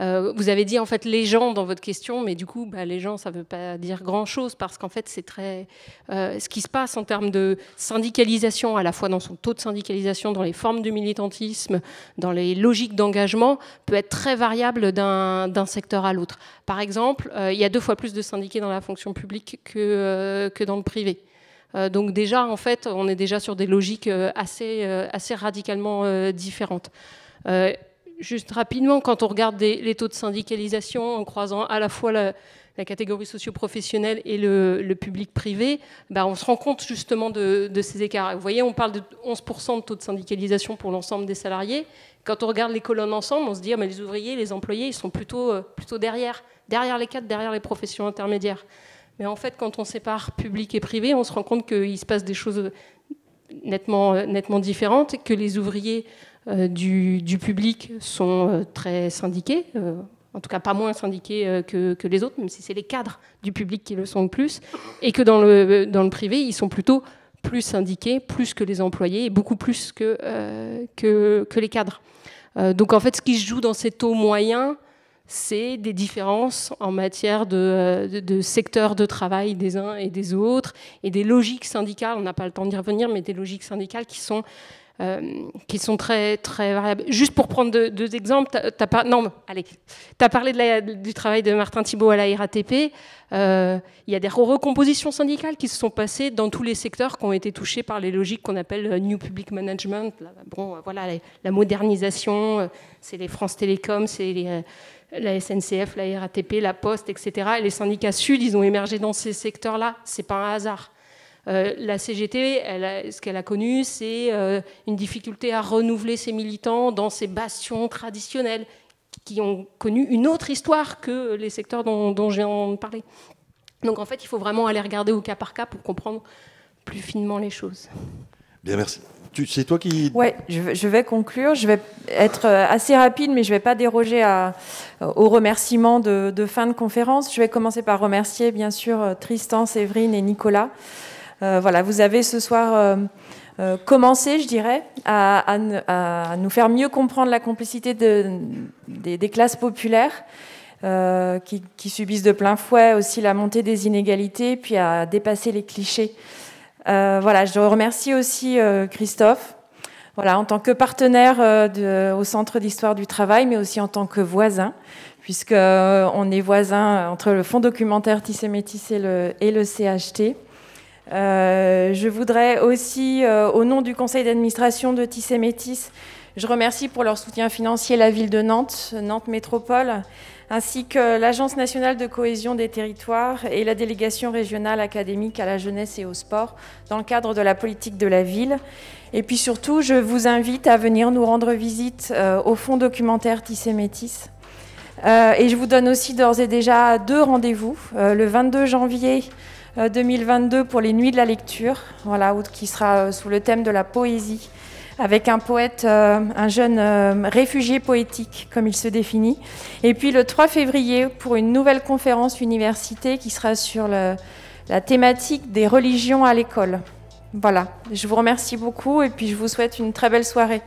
Euh, vous avez dit en fait les gens dans votre question, mais du coup, bah, les gens, ça ne veut pas dire grand-chose parce qu'en fait, c'est très ce qui se passe en termes de syndicalisation à la fois dans son taux de syndicalisation, dans les formes du militantisme dans les logiques d'engagement peut être très variable d'un secteur à l'autre. Par exemple, euh, il y a deux fois plus de syndiqués dans la fonction publique que, euh, dans le privé. Euh, donc déjà, en fait, on est déjà sur des logiques assez, radicalement différentes juste rapidement, quand on regarde les taux de syndicalisation en croisant à la fois la, la catégorie socioprofessionnelle et le, public privé, bah, on se rend compte justement de, ces écarts. Vous voyez, on parle de 11% de taux de syndicalisation pour l'ensemble des salariés. Quand on regarde les colonnes ensemble, on se dit, ah, mais les ouvriers, les employés, ils sont plutôt, euh, plutôt derrière, derrière les cadres, derrière les professions intermédiaires. Mais en fait, quand on sépare public et privé, on se rend compte qu'il se passe des choses nettement, euh, nettement différentes, que les ouvriers euh, du, public sont très syndiqués en tout cas pas moins syndiqués euh, que, les autres, même si c'est les cadres du public qui le sont le plus, et que dans le, euh, dans le privé, ils sont plutôt plus syndiqués, plus que les employés, et beaucoup plus que, euh, que, les cadres. donc en fait, ce qui se joue dans ces taux moyens, c'est des différences en matière de, de, de, secteur de travail des uns et des autres, et des logiques syndicales, on n'a pas le temps d'y revenir, mais des logiques syndicales qui sont euh, qui sont très, très variables. Juste pour prendre deux, exemples, tu as, parlé du travail de Martin Thibault à la RATP. Euh, il y a des recompositions syndicales qui se sont passées dans tous les secteurs qui ont été touchés par les logiques qu'on appelle euh, New Public Management. Bon, voilà, la, modernisation, c'est les France Télécom, c'est la SNCF, la RATP, la Poste, etc. Et les syndicats sud, ils ont émergé dans ces secteurs-là. C'est pas un hasard. Euh, la CGT, ce qu'elle a connu, c'est euh, une difficulté à renouveler ses militants dans ses bastions traditionnels qui ont connu une autre histoire que les secteurs dont, j'ai parlé. Donc en fait, il faut vraiment aller regarder au cas par cas pour comprendre plus finement les choses. Bien, merci. C'est toi qui. Oui, je, vais conclure. Je vais être euh, assez rapide, mais je ne vais pas déroger au remerciement de, fin de conférence. Je vais commencer par remercier, bien sûr, Tristan, Séverine et Nicolas euh, voilà, vous avez ce soir euh, euh, commencé, je dirais, à, nous faire mieux comprendre la complicité des, classes populaires. Qui, subissent de plein fouet aussi la montée des inégalités, puis à dépasser les clichés. voilà, je remercie aussi Christophe, voilà, en tant que partenaire au Centre d'histoire du travail, mais aussi en tant que voisin, puisque on est voisin entre le Fonds documentaire tissé et le, et le CHT. Euh, je voudrais aussi, euh, au nom du conseil d'administration de Tissé je remercie pour leur soutien financier la ville de Nantes, Nantes Métropole, ainsi que l'Agence nationale de cohésion des territoires et la délégation régionale académique à la jeunesse et au sport dans le cadre de la politique de la ville. Et puis surtout, je vous invite à venir nous rendre visite euh, au fonds documentaire Tissé Métis. et je vous donne aussi d'ores et déjà deux rendez-vous, le 22 janvier 2022 euh, pour les Nuits de la Lecture, voilà, qui sera euh, sous le thème de la poésie, avec un poète, euh, un jeune réfugié poétique, comme il se définit. Et puis le 3 février pour une nouvelle conférence université qui sera sur la thématique des religions à l'école. Voilà, je vous remercie beaucoup et puis je vous souhaite une très belle soirée.